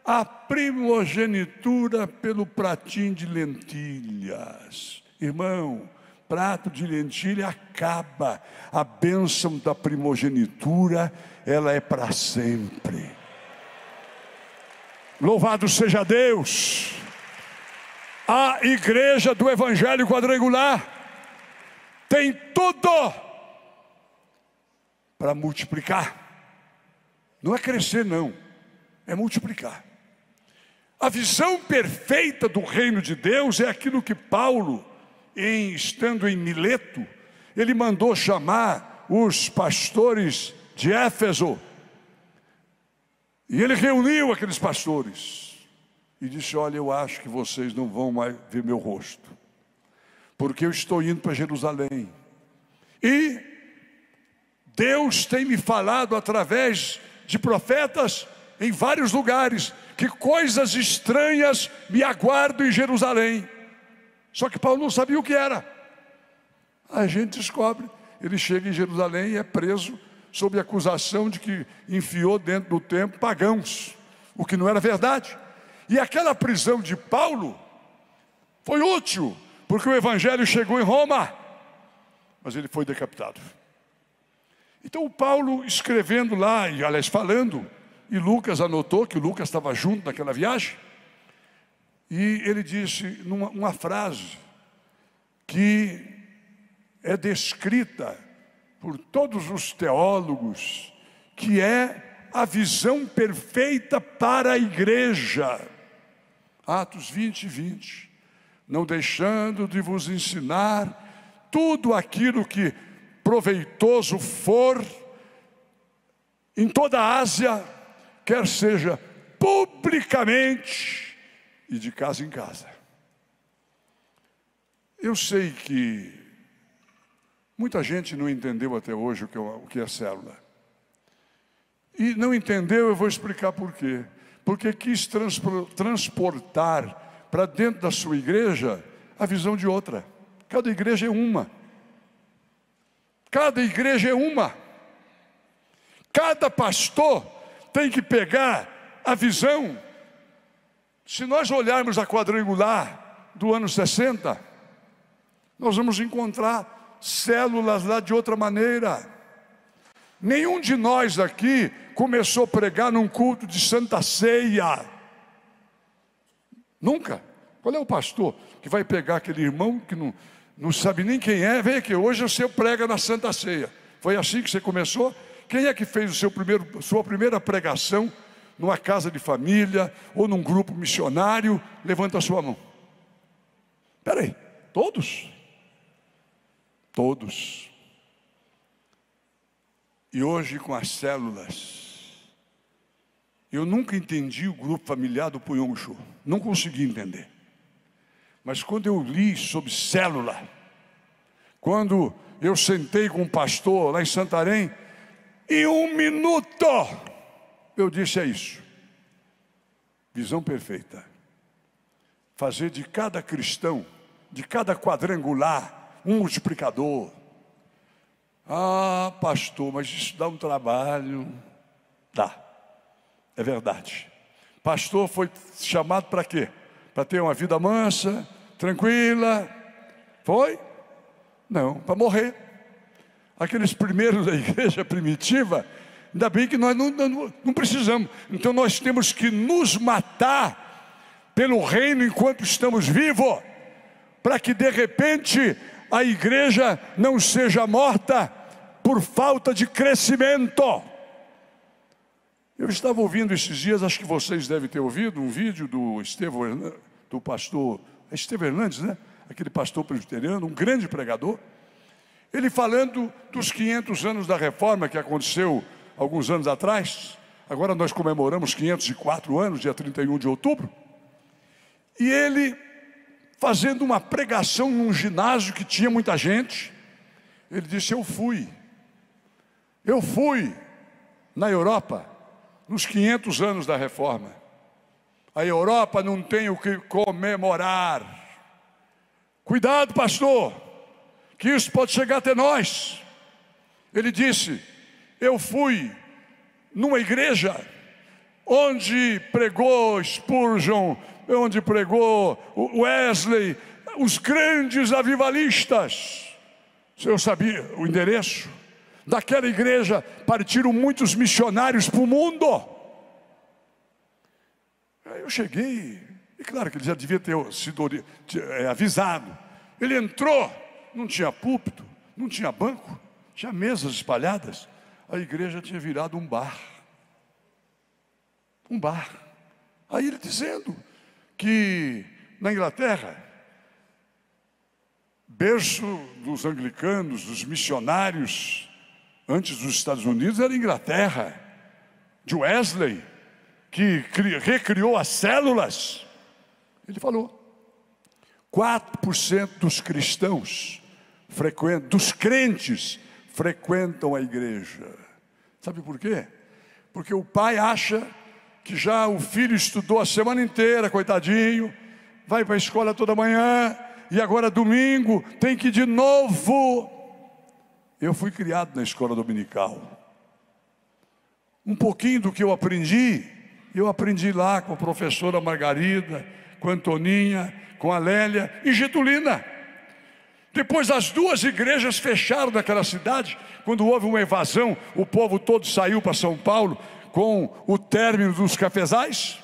a primogenitura pelo pratinho de lentilhas. Irmão, prato de lentilha acaba. A bênção da primogenitura, ela é para sempre. Louvado seja Deus! A igreja do Evangelho quadrangular tem tudo para multiplicar. Não é crescer, não, é multiplicar. A visão perfeita do reino de Deus é aquilo que Paulo, em, estando em Mileto, ele mandou chamar os pastores de Éfeso. E ele reuniu aqueles pastores e disse: Olha, eu acho que vocês não vão mais ver meu rosto, porque eu estou indo para Jerusalém. E Deus tem me falado através de profetas em vários lugares que coisas estranhas me aguardam em Jerusalém. Só que Paulo não sabia o que era. A gente descobre. Ele chega em Jerusalém e é preso sob acusação de que enfiou dentro do templo pagãos, o que não era verdade. E aquela prisão de Paulo foi útil, porque o evangelho chegou em Roma, mas ele foi decapitado. Então, o Paulo escrevendo lá, e aliás, falando, e Lucas anotou que o Lucas estava junto naquela viagem, e ele disse numa, uma frase que é descrita por todos os teólogos, que é a visão perfeita para a igreja. Atos 20, 20. Não deixando de vos ensinar tudo aquilo que proveitoso for em toda a Ásia, quer seja publicamente e de casa em casa. Eu sei que muita gente não entendeu até hoje o que, é, é célula. E não entendeu, eu vou explicar por quê. Porque quis transportar para dentro da sua igreja a visão de outra. Cada igreja é uma. Cada igreja é uma. Cada pastor tem que pegar a visão. Se nós olharmos a quadrangular do ano 60, nós vamos encontrar células lá de outra maneira. Nenhum de nós aqui começou a pregar num culto de Santa Ceia. Nunca. Qual é o pastor que vai pegar aquele irmão que não não sabe nem quem é, vem aqui, hoje o seu prega na Santa Ceia. Foi assim que você começou? Quem é que fez o seu primeiro, sua primeira pregação numa casa de família ou num grupo missionário? Levanta a sua mão. aí todos? Todos. E hoje com as células, eu nunca entendi o grupo familiar do Punhoncho, não consegui entender. Mas quando eu li sobre célula, quando eu sentei com um pastor lá em Santarém, em um minuto eu disse: é isso. Visão perfeita. Fazer de cada cristão, de cada quadrangular, um multiplicador. Ah, pastor, mas isso dá um trabalho. Dá. É verdade. Pastor foi chamado para quê? Para ter uma vida mansa, tranquila. Foi? Não, para morrer. Aqueles primeiros da igreja primitiva, ainda bem que nós não, não, não precisamos. Então nós temos que nos matar pelo reino enquanto estamos vivos, para que de repente a igreja não seja morta por falta de crescimento. Eu estava ouvindo esses dias, acho que vocês devem ter ouvido, um vídeo do Estevão, do pastor Esteve Hernandes, né? aquele pastor presbiteriano, um grande pregador, ele falando dos 500 anos da reforma que aconteceu alguns anos atrás, agora nós comemoramos 504 anos, dia 31 de outubro, e ele fazendo uma pregação num ginásio que tinha muita gente, ele disse: Eu fui, eu fui na Europa nos 500 anos da reforma. A Europa não tem o que comemorar. Cuidado, pastor, que isso pode chegar até nós. Ele disse: Eu fui numa igreja onde pregou Spurgeon, onde pregou Wesley, os grandes avivalistas. Eu sabia o endereço daquela igreja, partiram muitos missionários para o mundo. Aí eu cheguei, e claro que ele já devia ter sido é, avisado. Ele entrou, não tinha púlpito, não tinha banco, tinha mesas espalhadas. A igreja tinha virado um bar. Um bar. Aí ele dizendo que na Inglaterra, berço dos anglicanos, dos missionários, antes dos Estados Unidos era Inglaterra, de Wesley que recriou as células? Ele falou. 4% dos cristãos dos crentes frequentam a igreja. Sabe por quê? Porque o pai acha que já o filho estudou a semana inteira, coitadinho, vai para a escola toda manhã e agora domingo tem que ir de novo. Eu fui criado na escola dominical. Um pouquinho do que eu aprendi eu aprendi lá com a professora Margarida, com a Antoninha, com a Lélia e Getulina. Depois as duas igrejas fecharam naquela cidade, quando houve uma evasão, o povo todo saiu para São Paulo com o término dos cafezais.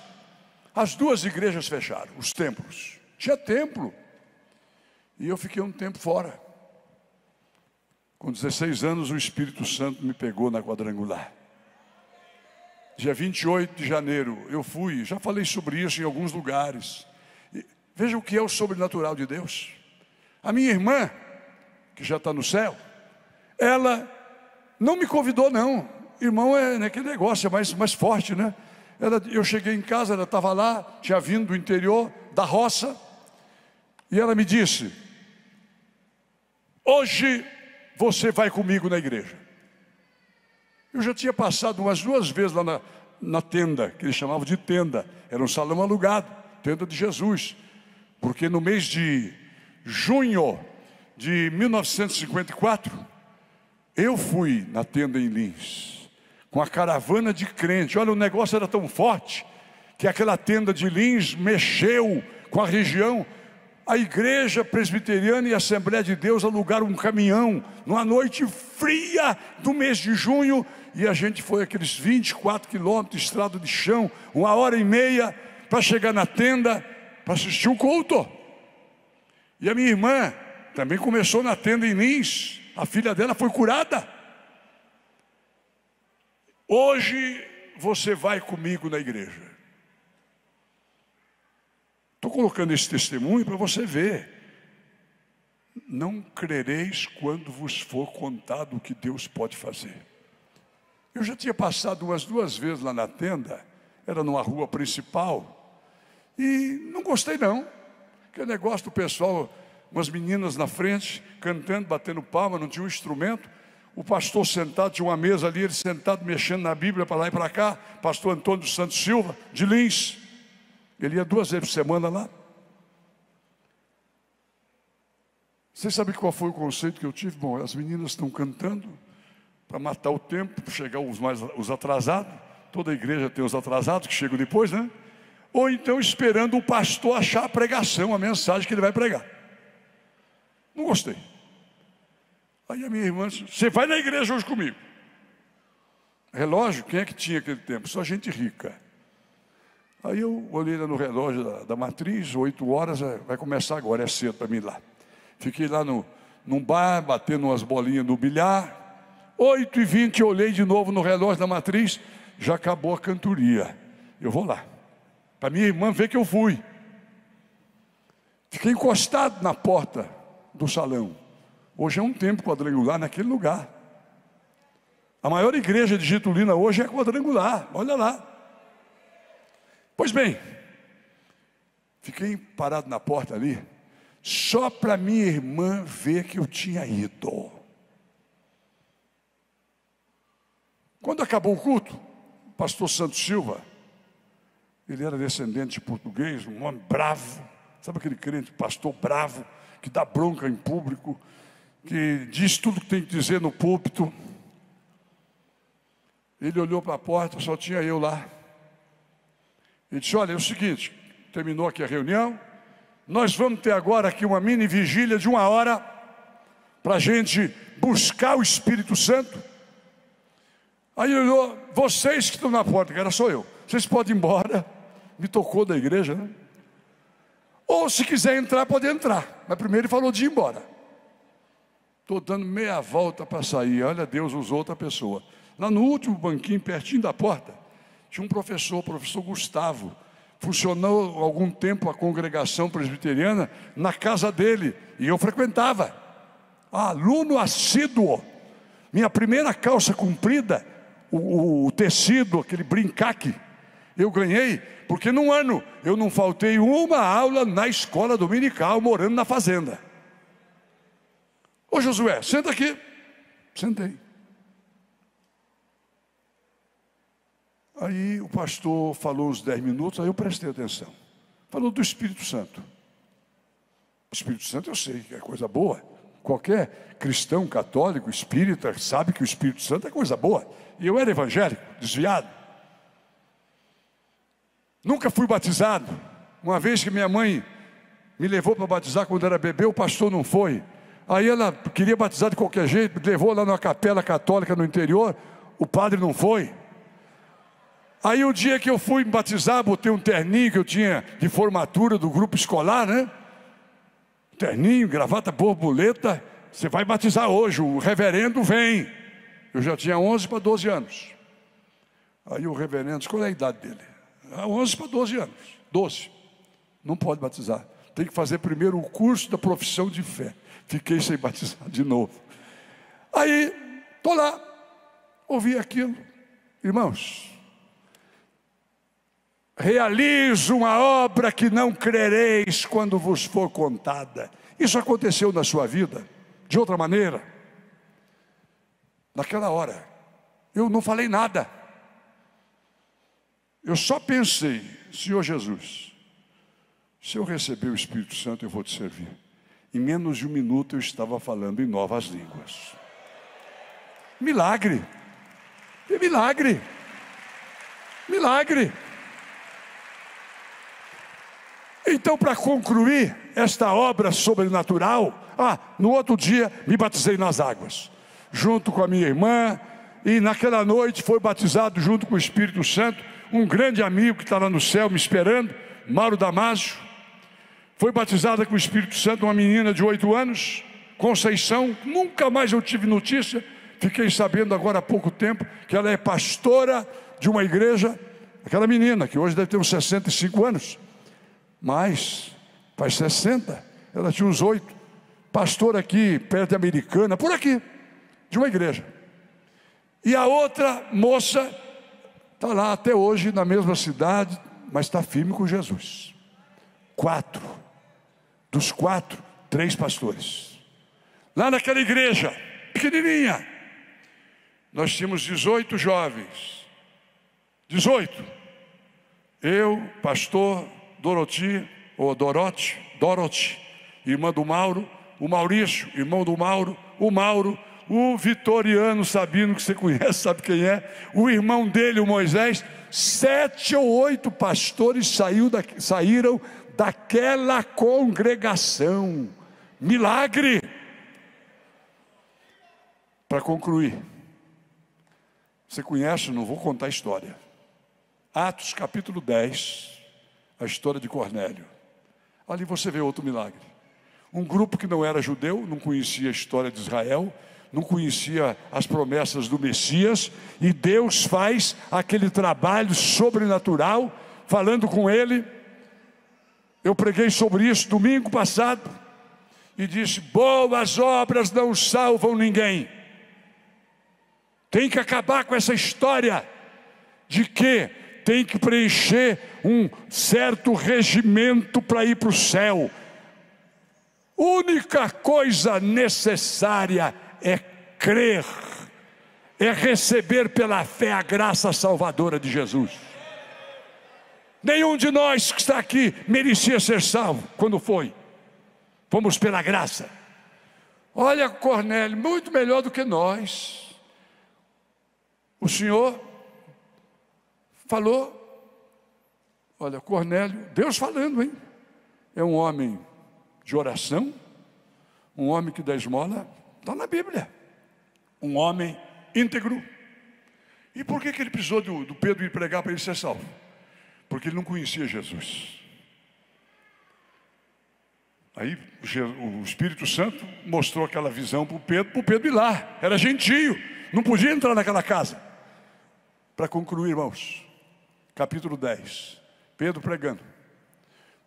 As duas igrejas fecharam, os templos. Tinha templo. E eu fiquei um tempo fora. Com 16 anos, o Espírito Santo me pegou na quadrangular dia 28 de janeiro, eu fui, já falei sobre isso em alguns lugares. E veja o que é o sobrenatural de Deus. A minha irmã, que já está no céu, ela não me convidou, não. Irmão é naquele né, negócio, é mais, mais forte, né? Ela, eu cheguei em casa, ela estava lá, tinha vindo do interior, da roça, e ela me disse: Hoje você vai comigo na igreja. Eu já tinha passado umas duas vezes lá na, na tenda, que eles chamavam de tenda. Era um salão alugado, tenda de Jesus. Porque no mês de junho de 1954, eu fui na tenda em Lins, com a caravana de crente. Olha, o negócio era tão forte que aquela tenda de Lins mexeu com a região. A igreja presbiteriana e a Assembleia de Deus alugaram um caminhão numa noite fria do mês de junho e a gente foi aqueles 24 quilômetros, estrado de chão, uma hora e meia, para chegar na tenda, para assistir o culto. E a minha irmã também começou na tenda em Nins, a filha dela foi curada. Hoje você vai comigo na igreja. Estou colocando esse testemunho para você ver. Não crereis quando vos for contado o que Deus pode fazer. Eu já tinha passado umas duas vezes lá na tenda, era numa rua principal, e não gostei não. Que negócio do pessoal, umas meninas na frente, cantando, batendo palma, não tinha um instrumento. O pastor sentado, tinha uma mesa ali, ele sentado mexendo na Bíblia para lá e para cá, pastor Antônio dos Santos Silva, de Lins. Ele ia duas vezes por semana lá. Vocês sabem qual foi o conceito que eu tive? Bom, as meninas estão cantando, para matar o tempo, chegar os, mais, os atrasados. Toda igreja tem os atrasados que chegam depois, né? Ou então esperando o pastor achar a pregação, a mensagem que ele vai pregar. Não gostei. Aí a minha irmã disse: Você vai na igreja hoje comigo? Relógio? É quem é que tinha aquele tempo? Só gente rica. Aí eu olhei no relógio da, da matriz, oito horas, é, vai começar agora, é cedo para mim lá. Fiquei lá no, num bar, batendo umas bolinhas no bilhar, 8 e 20 eu olhei de novo no relógio da matriz, já acabou a cantoria. Eu vou lá. Para minha irmã ver que eu fui. Fiquei encostado na porta do salão. Hoje é um tempo quadrangular naquele lugar. A maior igreja de Getulina hoje é quadrangular, olha lá. Pois bem, fiquei parado na porta ali, só para minha irmã ver que eu tinha ido. Quando acabou o culto, o pastor Santos Silva, ele era descendente de português, um homem bravo, sabe aquele crente, pastor bravo, que dá bronca em público, que diz tudo que tem que dizer no púlpito. Ele olhou para a porta, só tinha eu lá. Ele disse: Olha, é o seguinte, terminou aqui a reunião, nós vamos ter agora aqui uma mini vigília de uma hora para a gente buscar o Espírito Santo Aí ele olhou, vocês que estão na porta, cara, sou eu. Vocês podem ir embora. Me tocou da igreja, né? Ou se quiser entrar, pode entrar. Mas primeiro ele falou de ir embora. Estou dando meia volta para sair. Olha, Deus usou outra pessoa. Lá no último banquinho, pertinho da porta, tinha um professor, o professor Gustavo. Funcionou algum tempo a congregação presbiteriana na casa dele. E eu frequentava. Aluno assíduo. Minha primeira calça comprida o, o tecido, aquele brincaque, eu ganhei, porque num ano eu não faltei uma aula na escola dominical, morando na fazenda. Ô Josué, senta aqui. Sentei. Aí o pastor falou uns dez minutos, aí eu prestei atenção. Falou do Espírito Santo. Espírito Santo eu sei que é coisa boa, Qualquer cristão católico, espírita, sabe que o Espírito Santo é coisa boa. E eu era evangélico, desviado. Nunca fui batizado. Uma vez que minha mãe me levou para batizar quando era bebê, o pastor não foi. Aí ela queria batizar de qualquer jeito, levou lá numa capela católica no interior, o padre não foi. Aí o dia que eu fui me batizar, botei um terninho que eu tinha de formatura do grupo escolar, né? terninho, gravata, borboleta, você vai batizar hoje, o reverendo vem. Eu já tinha 11 para 12 anos. Aí o reverendo qual é a idade dele? 11 ah, para 12 anos. 12. Não pode batizar. Tem que fazer primeiro o curso da profissão de fé. Fiquei sem batizar de novo. Aí, estou lá, ouvi aquilo. Irmãos, realizo uma obra que não crereis quando vos for contada. Isso aconteceu na sua vida, de outra maneira. Naquela hora, eu não falei nada. Eu só pensei, Senhor Jesus, se eu receber o Espírito Santo, eu vou te servir. Em menos de um minuto eu estava falando em novas línguas. Milagre! Milagre! Milagre! Então, para concluir esta obra sobrenatural, ah, no outro dia me batizei nas águas, junto com a minha irmã, e naquela noite foi batizado junto com o Espírito Santo, um grande amigo que está lá no céu me esperando, Mauro Damasio. Foi batizada com o Espírito Santo uma menina de oito anos, Conceição, nunca mais eu tive notícia, fiquei sabendo agora há pouco tempo que ela é pastora de uma igreja, aquela menina que hoje deve ter uns 65 anos mais, faz 60, ela tinha uns oito. Pastor aqui, perto de Americana, por aqui, de uma igreja. E a outra moça está lá até hoje na mesma cidade, mas está firme com Jesus. Quatro. Dos quatro, três pastores. Lá naquela igreja, pequenininha, nós tínhamos 18 jovens. 18. Eu, pastor, Doroti, ou Dorote, Dorote, irmã do Mauro, o Maurício, irmão do Mauro, o Mauro, o Vitoriano Sabino, que você conhece, sabe quem é, o irmão dele, o Moisés, sete ou oito pastores saiu da, saíram daquela congregação. Milagre! Para concluir, você conhece, não vou contar a história. Atos capítulo 10, a história de Cornélio. Ali você vê outro milagre. Um grupo que não era judeu, não conhecia a história de Israel, não conhecia as promessas do Messias, e Deus faz aquele trabalho sobrenatural, falando com ele. Eu preguei sobre isso domingo passado e disse: boas obras não salvam ninguém. Tem que acabar com essa história de que tem que preencher um certo regimento para ir para o céu. Única coisa necessária é crer, é receber pela fé a graça salvadora de Jesus. Nenhum de nós que está aqui merecia ser salvo quando foi. Fomos pela graça. Olha, Cornélio, muito melhor do que nós. O senhor falou Olha, Cornélio, Deus falando, hein? É um homem de oração, um homem que dá esmola, está na Bíblia. Um homem íntegro. E por que, que ele precisou do, do Pedro ir pregar para ele ser salvo? Porque ele não conhecia Jesus. Aí o Espírito Santo mostrou aquela visão para o Pedro, para o Pedro ir lá, era gentio, não podia entrar naquela casa. Para concluir, irmãos, capítulo 10. Pedro pregando.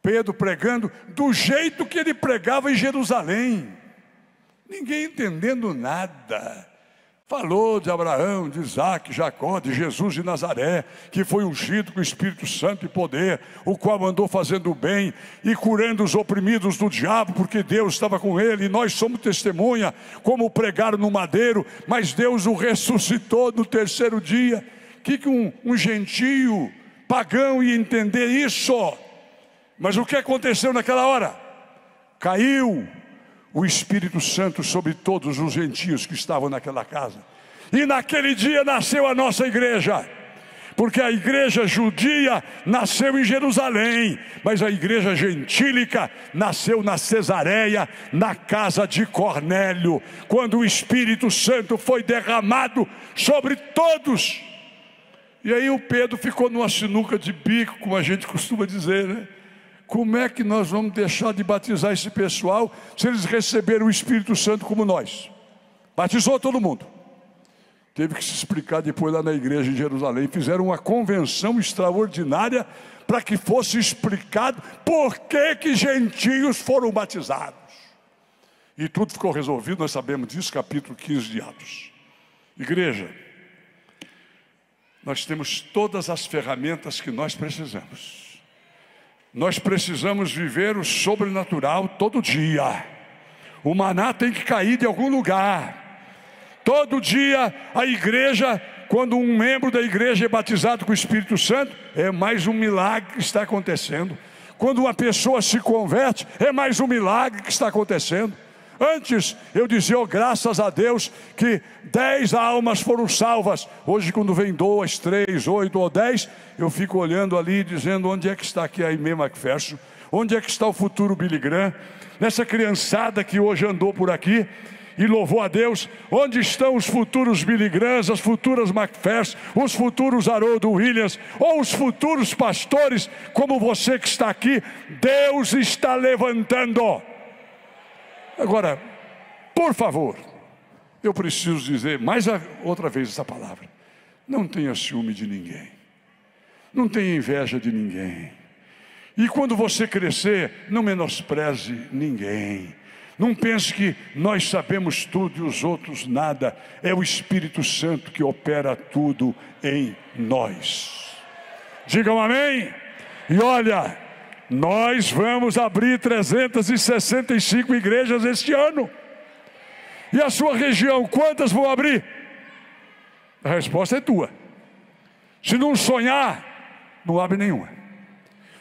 Pedro pregando do jeito que ele pregava em Jerusalém. Ninguém entendendo nada. Falou de Abraão, de Isaac, Jacó, de Jesus de Nazaré, que foi ungido com o Espírito Santo e poder, o qual andou fazendo o bem e curando os oprimidos do diabo, porque Deus estava com ele, e nós somos testemunha, como pregaram no madeiro, mas Deus o ressuscitou no terceiro dia. O que, que um, um gentio pagão e entender isso. Mas o que aconteceu naquela hora? Caiu o Espírito Santo sobre todos os gentios que estavam naquela casa. E naquele dia nasceu a nossa igreja. Porque a igreja judia nasceu em Jerusalém, mas a igreja gentílica nasceu na Cesareia, na casa de Cornélio, quando o Espírito Santo foi derramado sobre todos. E aí o Pedro ficou numa sinuca de bico, como a gente costuma dizer, né? Como é que nós vamos deixar de batizar esse pessoal se eles receberam o Espírito Santo como nós? Batizou todo mundo. Teve que se explicar depois lá na igreja em Jerusalém. Fizeram uma convenção extraordinária para que fosse explicado por que, que gentios foram batizados. E tudo ficou resolvido, nós sabemos disso, capítulo 15 de Atos. Igreja, nós temos todas as ferramentas que nós precisamos. Nós precisamos viver o sobrenatural todo dia. O maná tem que cair de algum lugar. Todo dia a igreja, quando um membro da igreja é batizado com o Espírito Santo, é mais um milagre que está acontecendo. Quando uma pessoa se converte, é mais um milagre que está acontecendo. Antes eu dizia, oh, graças a Deus, que dez almas foram salvas. Hoje, quando vem duas, três, oito ou dez, eu fico olhando ali dizendo: onde é que está aqui a Aimee McPherson? Onde é que está o futuro Billy Graham? Nessa criançada que hoje andou por aqui e louvou a Deus, onde estão os futuros Billy Grahams, as futuras MacFers, os futuros Haroldo Williams, ou os futuros pastores, como você que está aqui? Deus está levantando Agora, por favor, eu preciso dizer mais outra vez essa palavra: não tenha ciúme de ninguém, não tenha inveja de ninguém. E quando você crescer, não menospreze ninguém. Não pense que nós sabemos tudo e os outros nada. É o Espírito Santo que opera tudo em nós. Digam amém. E olha, nós vamos abrir 365 igrejas este ano. E a sua região, quantas vão abrir? A resposta é tua. Se não sonhar, não abre nenhuma.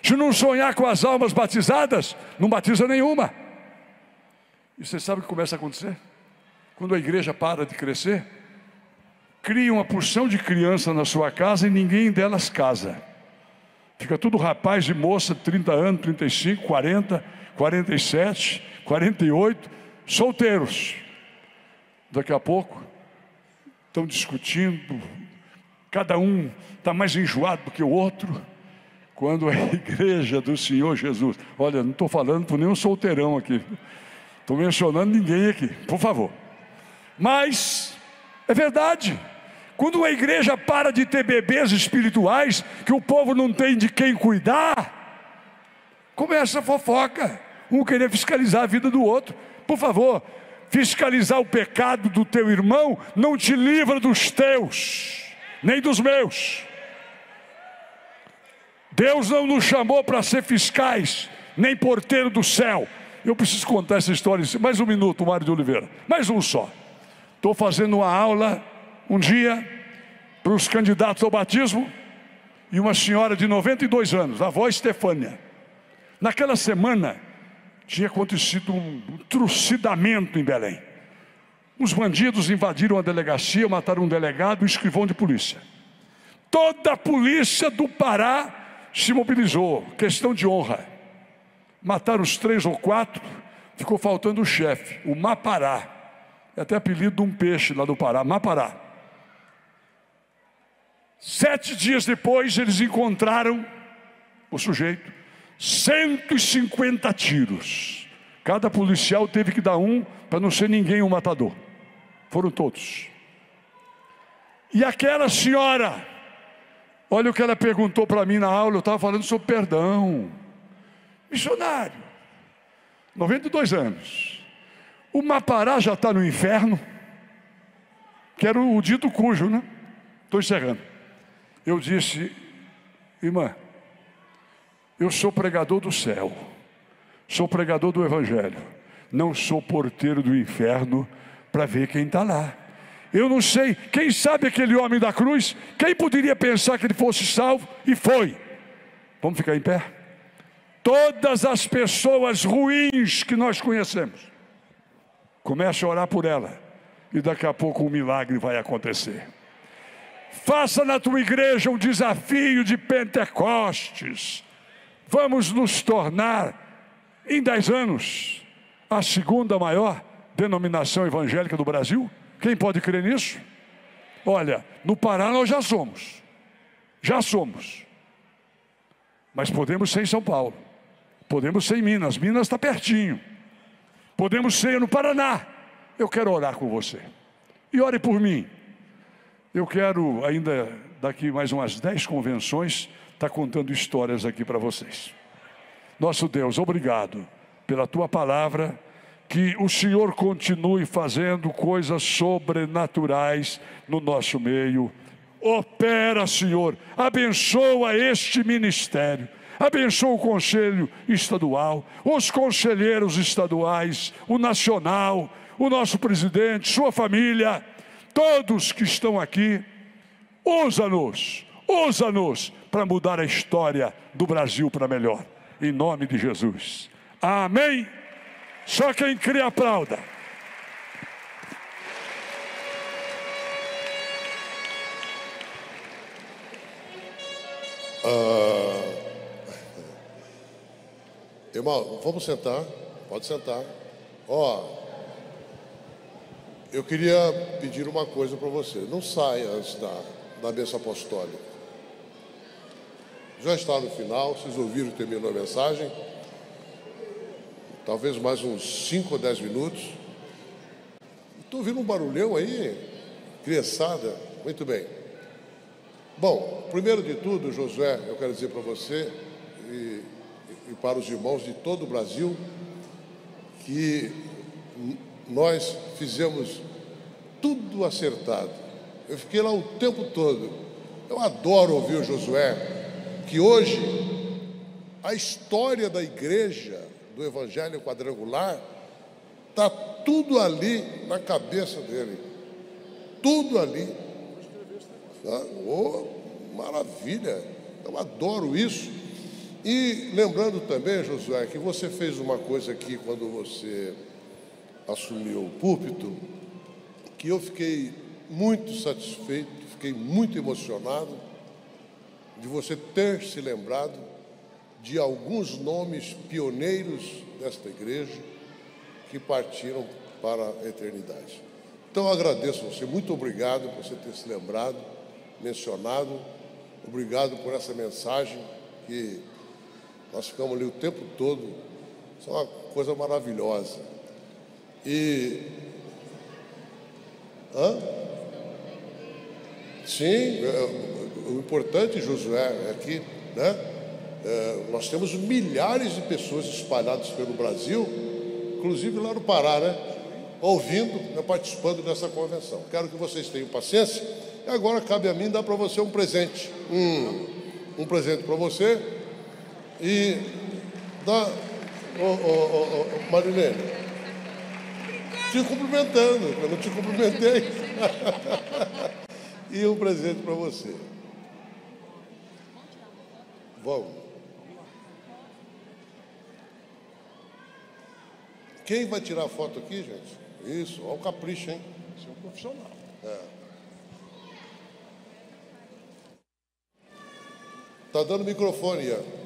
Se não sonhar com as almas batizadas, não batiza nenhuma. E você sabe o que começa a acontecer? Quando a igreja para de crescer, cria uma porção de criança na sua casa e ninguém delas casa. Fica tudo rapaz e moça, 30 anos, 35, 40, 47, 48, solteiros. Daqui a pouco estão discutindo, cada um está mais enjoado do que o outro. Quando a igreja do Senhor Jesus, olha, não estou falando por nenhum solteirão aqui, estou mencionando ninguém aqui, por favor. Mas é verdade. Quando a igreja para de ter bebês espirituais, que o povo não tem de quem cuidar, começa a fofoca, um querer fiscalizar a vida do outro. Por favor, fiscalizar o pecado do teu irmão não te livra dos teus, nem dos meus. Deus não nos chamou para ser fiscais, nem porteiro do céu. Eu preciso contar essa história. Mais um minuto, Mário de Oliveira. Mais um só. Estou fazendo uma aula um dia para os candidatos ao batismo e uma senhora de 92 anos, a avó Estefânia. Naquela semana tinha acontecido um trucidamento em Belém. Os bandidos invadiram a delegacia, mataram um delegado e um escrivão de polícia. Toda a polícia do Pará se mobilizou, questão de honra. Mataram os três ou quatro, ficou faltando o chefe, o Mapará. É até apelido de um peixe lá do Pará, Mapará. Sete dias depois, eles encontraram o sujeito, 150 tiros. Cada policial teve que dar um para não ser ninguém um matador. Foram todos. E aquela senhora, olha o que ela perguntou para mim na aula, eu estava falando sobre perdão. Missionário, 92 anos. O Mapará já está no inferno, que era o dito cujo, né? Estou encerrando eu disse, irmã, eu sou pregador do céu, sou pregador do Evangelho, não sou porteiro do inferno para ver quem está lá. Eu não sei, quem sabe aquele homem da cruz, quem poderia pensar que ele fosse salvo e foi. Vamos ficar em pé? Todas as pessoas ruins que nós conhecemos, comece a orar por ela, e daqui a pouco um milagre vai acontecer. Faça na tua igreja um desafio de Pentecostes. Vamos nos tornar, em dez anos, a segunda maior denominação evangélica do Brasil? Quem pode crer nisso? Olha, no Pará nós já somos. Já somos. Mas podemos ser em São Paulo. Podemos ser em Minas. Minas está pertinho. Podemos ser no Paraná. Eu quero orar com você. E ore por mim. Eu quero ainda, daqui mais umas dez convenções, estar tá contando histórias aqui para vocês. Nosso Deus, obrigado pela tua palavra, que o Senhor continue fazendo coisas sobrenaturais no nosso meio. Opera, Senhor, abençoa este ministério abençoa o Conselho Estadual, os conselheiros estaduais, o Nacional, o nosso presidente, sua família todos que estão aqui, usa-nos, usa-nos para mudar a história do Brasil para melhor, em nome de Jesus. Amém? Só quem crê aplauda. Ah. irmão, vamos sentar. Pode sentar. Ó, oh, eu queria pedir uma coisa para você. Não saia antes da, da bênção apostólica. Já está no final, vocês ouviram, terminou a mensagem. Talvez mais uns 5 ou 10 minutos. Estou ouvindo um barulhão aí, criançada. Muito bem. Bom, primeiro de tudo, Josué, eu quero dizer para você e, e para os irmãos de todo o Brasil que nós fizemos tudo acertado. Eu fiquei lá o tempo todo. Eu adoro ouvir o Josué, que hoje a história da igreja, do Evangelho quadrangular, está tudo ali na cabeça dele. Tudo ali. Oh, maravilha! Eu adoro isso. E lembrando também, Josué, que você fez uma coisa aqui quando você assumiu o púlpito, que eu fiquei muito satisfeito, fiquei muito emocionado de você ter se lembrado de alguns nomes pioneiros desta igreja que partiram para a eternidade. Então agradeço a você, muito obrigado por você ter se lembrado, mencionado, obrigado por essa mensagem que nós ficamos ali o tempo todo. Isso é uma coisa maravilhosa. E. Hã? Sim, é, o importante, Josué, é né? É, nós temos milhares de pessoas espalhadas pelo Brasil, inclusive lá no Pará, né? Ouvindo, né? participando dessa convenção. Quero que vocês tenham paciência. E agora cabe a mim dar para você um presente. Um, um presente para você. E dá. Ô, ô, ô, Marilene te cumprimentando, eu não te cumprimentei. e um presente para você. Vamos. Quem vai tirar foto aqui, gente? Isso, olha o capricho, hein? Isso é um profissional. É. Tá dando microfone, Ian.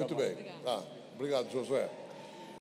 Muito bem. Tá. Obrigado, Josué.